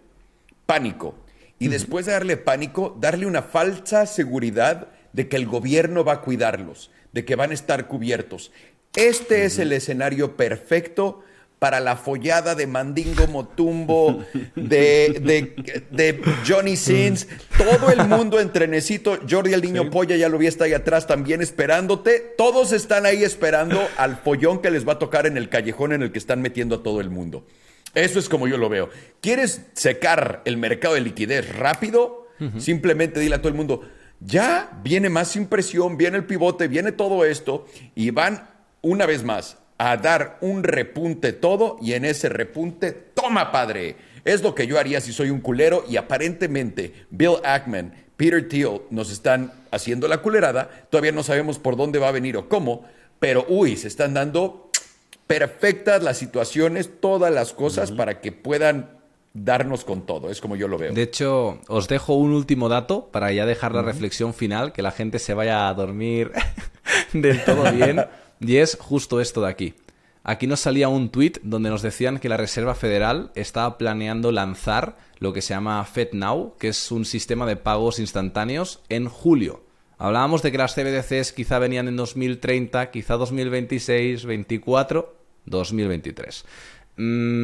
Speaker 1: pánico. Y después de darle pánico, darle una falsa seguridad de que el gobierno va a cuidarlos, de que van a estar cubiertos. Este es el escenario perfecto para la follada de Mandingo Motumbo, de, Johnny Sins, todo el mundo entrenecito, Jordi el Niño Polla ya lo vi está ahí atrás también esperándote, todos están ahí esperando al follón que les va a tocar en el callejón en el que están metiendo a todo el mundo. Eso es como yo lo veo. ¿Quieres secar el mercado de liquidez rápido? Simplemente dile a todo el mundo, ya viene más impresión, viene el pivote, viene todo esto, y van una vez más a dar un repunte todo y en ese repunte, toma padre. Es lo que yo haría si soy un culero y aparentemente Bill Ackman, Peter Thiel nos están haciendo la culerada. Todavía no sabemos por dónde va a venir o cómo, pero uy, se están dando perfectas las situaciones, todas las cosas para que puedan
Speaker 3: darnos con todo, es como yo lo veo. De hecho, os dejo un último dato para ya dejar la reflexión final, que la gente se vaya a dormir [laughs] del todo bien. [laughs] Y es justo esto de aquí. Aquí nos salía un tweet donde nos decían que la Reserva Federal estaba planeando lanzar lo que se llama FedNow, que es un sistema de pagos instantáneos en julio. Hablábamos de que las CBDCs quizá venían en 2030, quizá 2026, 2024, 2023.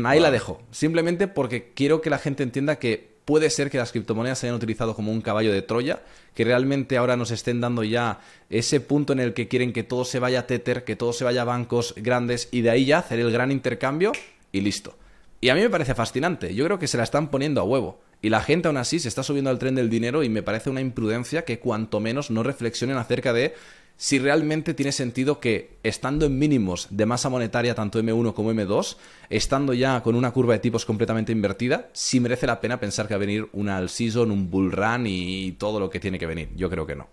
Speaker 3: ahí la dejo, simplemente porque quiero que la gente entienda que puede ser que las criptomonedas se hayan utilizado como un caballo de Troya, que realmente ahora nos estén dando ya ese punto en el que quieren que todo se vaya a Tether, que todo se vaya a bancos grandes y de ahí ya hacer el gran intercambio y listo. Y a mí me parece fascinante, yo creo que se la están poniendo a huevo. Y la gente aún así se está subiendo al tren del dinero y me parece una imprudencia que cuanto menos no reflexionen acerca de si realmente tiene sentido que estando en mínimos de masa monetaria tanto M1 como M2, estando ya con una curva de tipos completamente invertida, si merece la pena pensar que va a venir una all season, un bull run y todo lo que tiene que venir. Yo creo que no.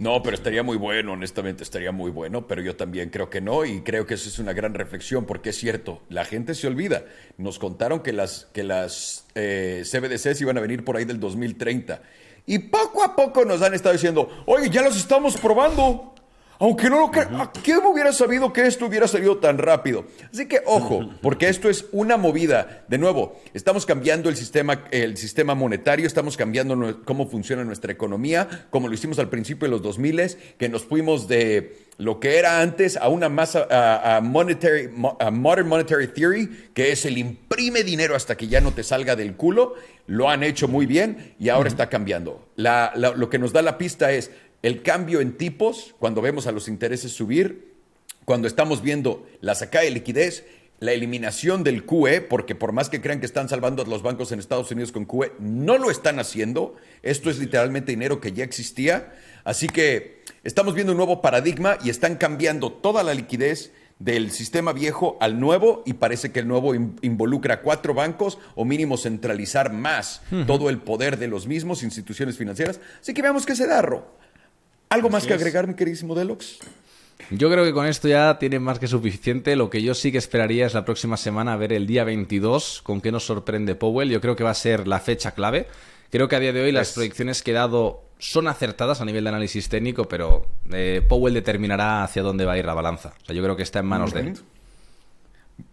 Speaker 1: No, pero estaría muy bueno, honestamente, estaría muy bueno, pero yo también creo que no y creo que eso es una gran reflexión porque es cierto, la gente se olvida. Nos contaron que las, que las eh, CBDCs iban a venir por ahí del 2030 y poco a poco nos han estado diciendo, oye, ya los estamos probando. Aunque no lo crea, ¿quién hubiera sabido que esto hubiera salido tan rápido? Así que ojo, porque esto es una movida. De nuevo, estamos cambiando el sistema, el sistema monetario, estamos cambiando cómo funciona nuestra economía, como lo hicimos al principio de los 2000, que nos fuimos de lo que era antes a una masa, a, modern monetary theory, que es el imprime dinero hasta que ya no te salga del culo, lo han hecho muy bien y ahora está cambiando. lo que nos da la pista es el cambio en tipos, cuando vemos a los intereses subir, cuando estamos viendo la sacada de liquidez, la eliminación del QE, porque por más que crean que están salvando a los bancos en Estados Unidos con QE, no lo están haciendo. Esto es literalmente dinero que ya existía. Así que estamos viendo un nuevo paradigma y están cambiando toda la liquidez del sistema viejo al nuevo y parece que el nuevo involucra cuatro bancos o mínimo centralizar más todo el poder de los mismos instituciones financieras. Así que veamos qué se da, ¿Algo más que agregar, mi queridísimo Delux?
Speaker 3: Yo creo que con esto ya tiene más que suficiente. Lo que yo sí que esperaría es la próxima semana ver el día 22 con qué nos sorprende Powell. Yo creo que va a ser la fecha clave. Creo que a día de hoy las proyecciones que he dado son acertadas a nivel de análisis técnico, pero eh, Powell determinará hacia dónde va a ir la balanza. yo creo que está en manos de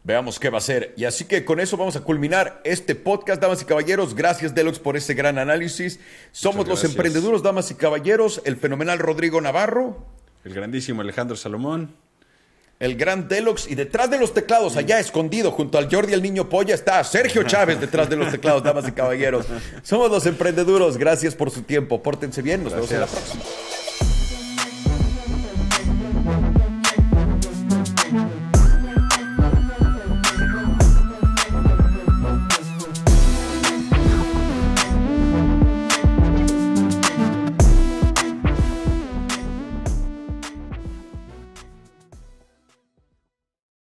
Speaker 3: Veamos qué va a ser. Y así que con eso vamos a culminar este
Speaker 1: podcast, damas y caballeros. Gracias, Delux por ese gran análisis. Somos los emprendeduros, damas y caballeros, el fenomenal Rodrigo Navarro. El grandísimo Alejandro Salomón. El gran Delux. Y detrás de los teclados, allá escondido, junto al Jordi el Niño Polla, está Sergio [laughs] Chávez detrás de los teclados, damas y caballeros. [laughs] Somos los emprendeduros. Gracias por su tiempo. Pórtense bien. Nos vemos en la próxima.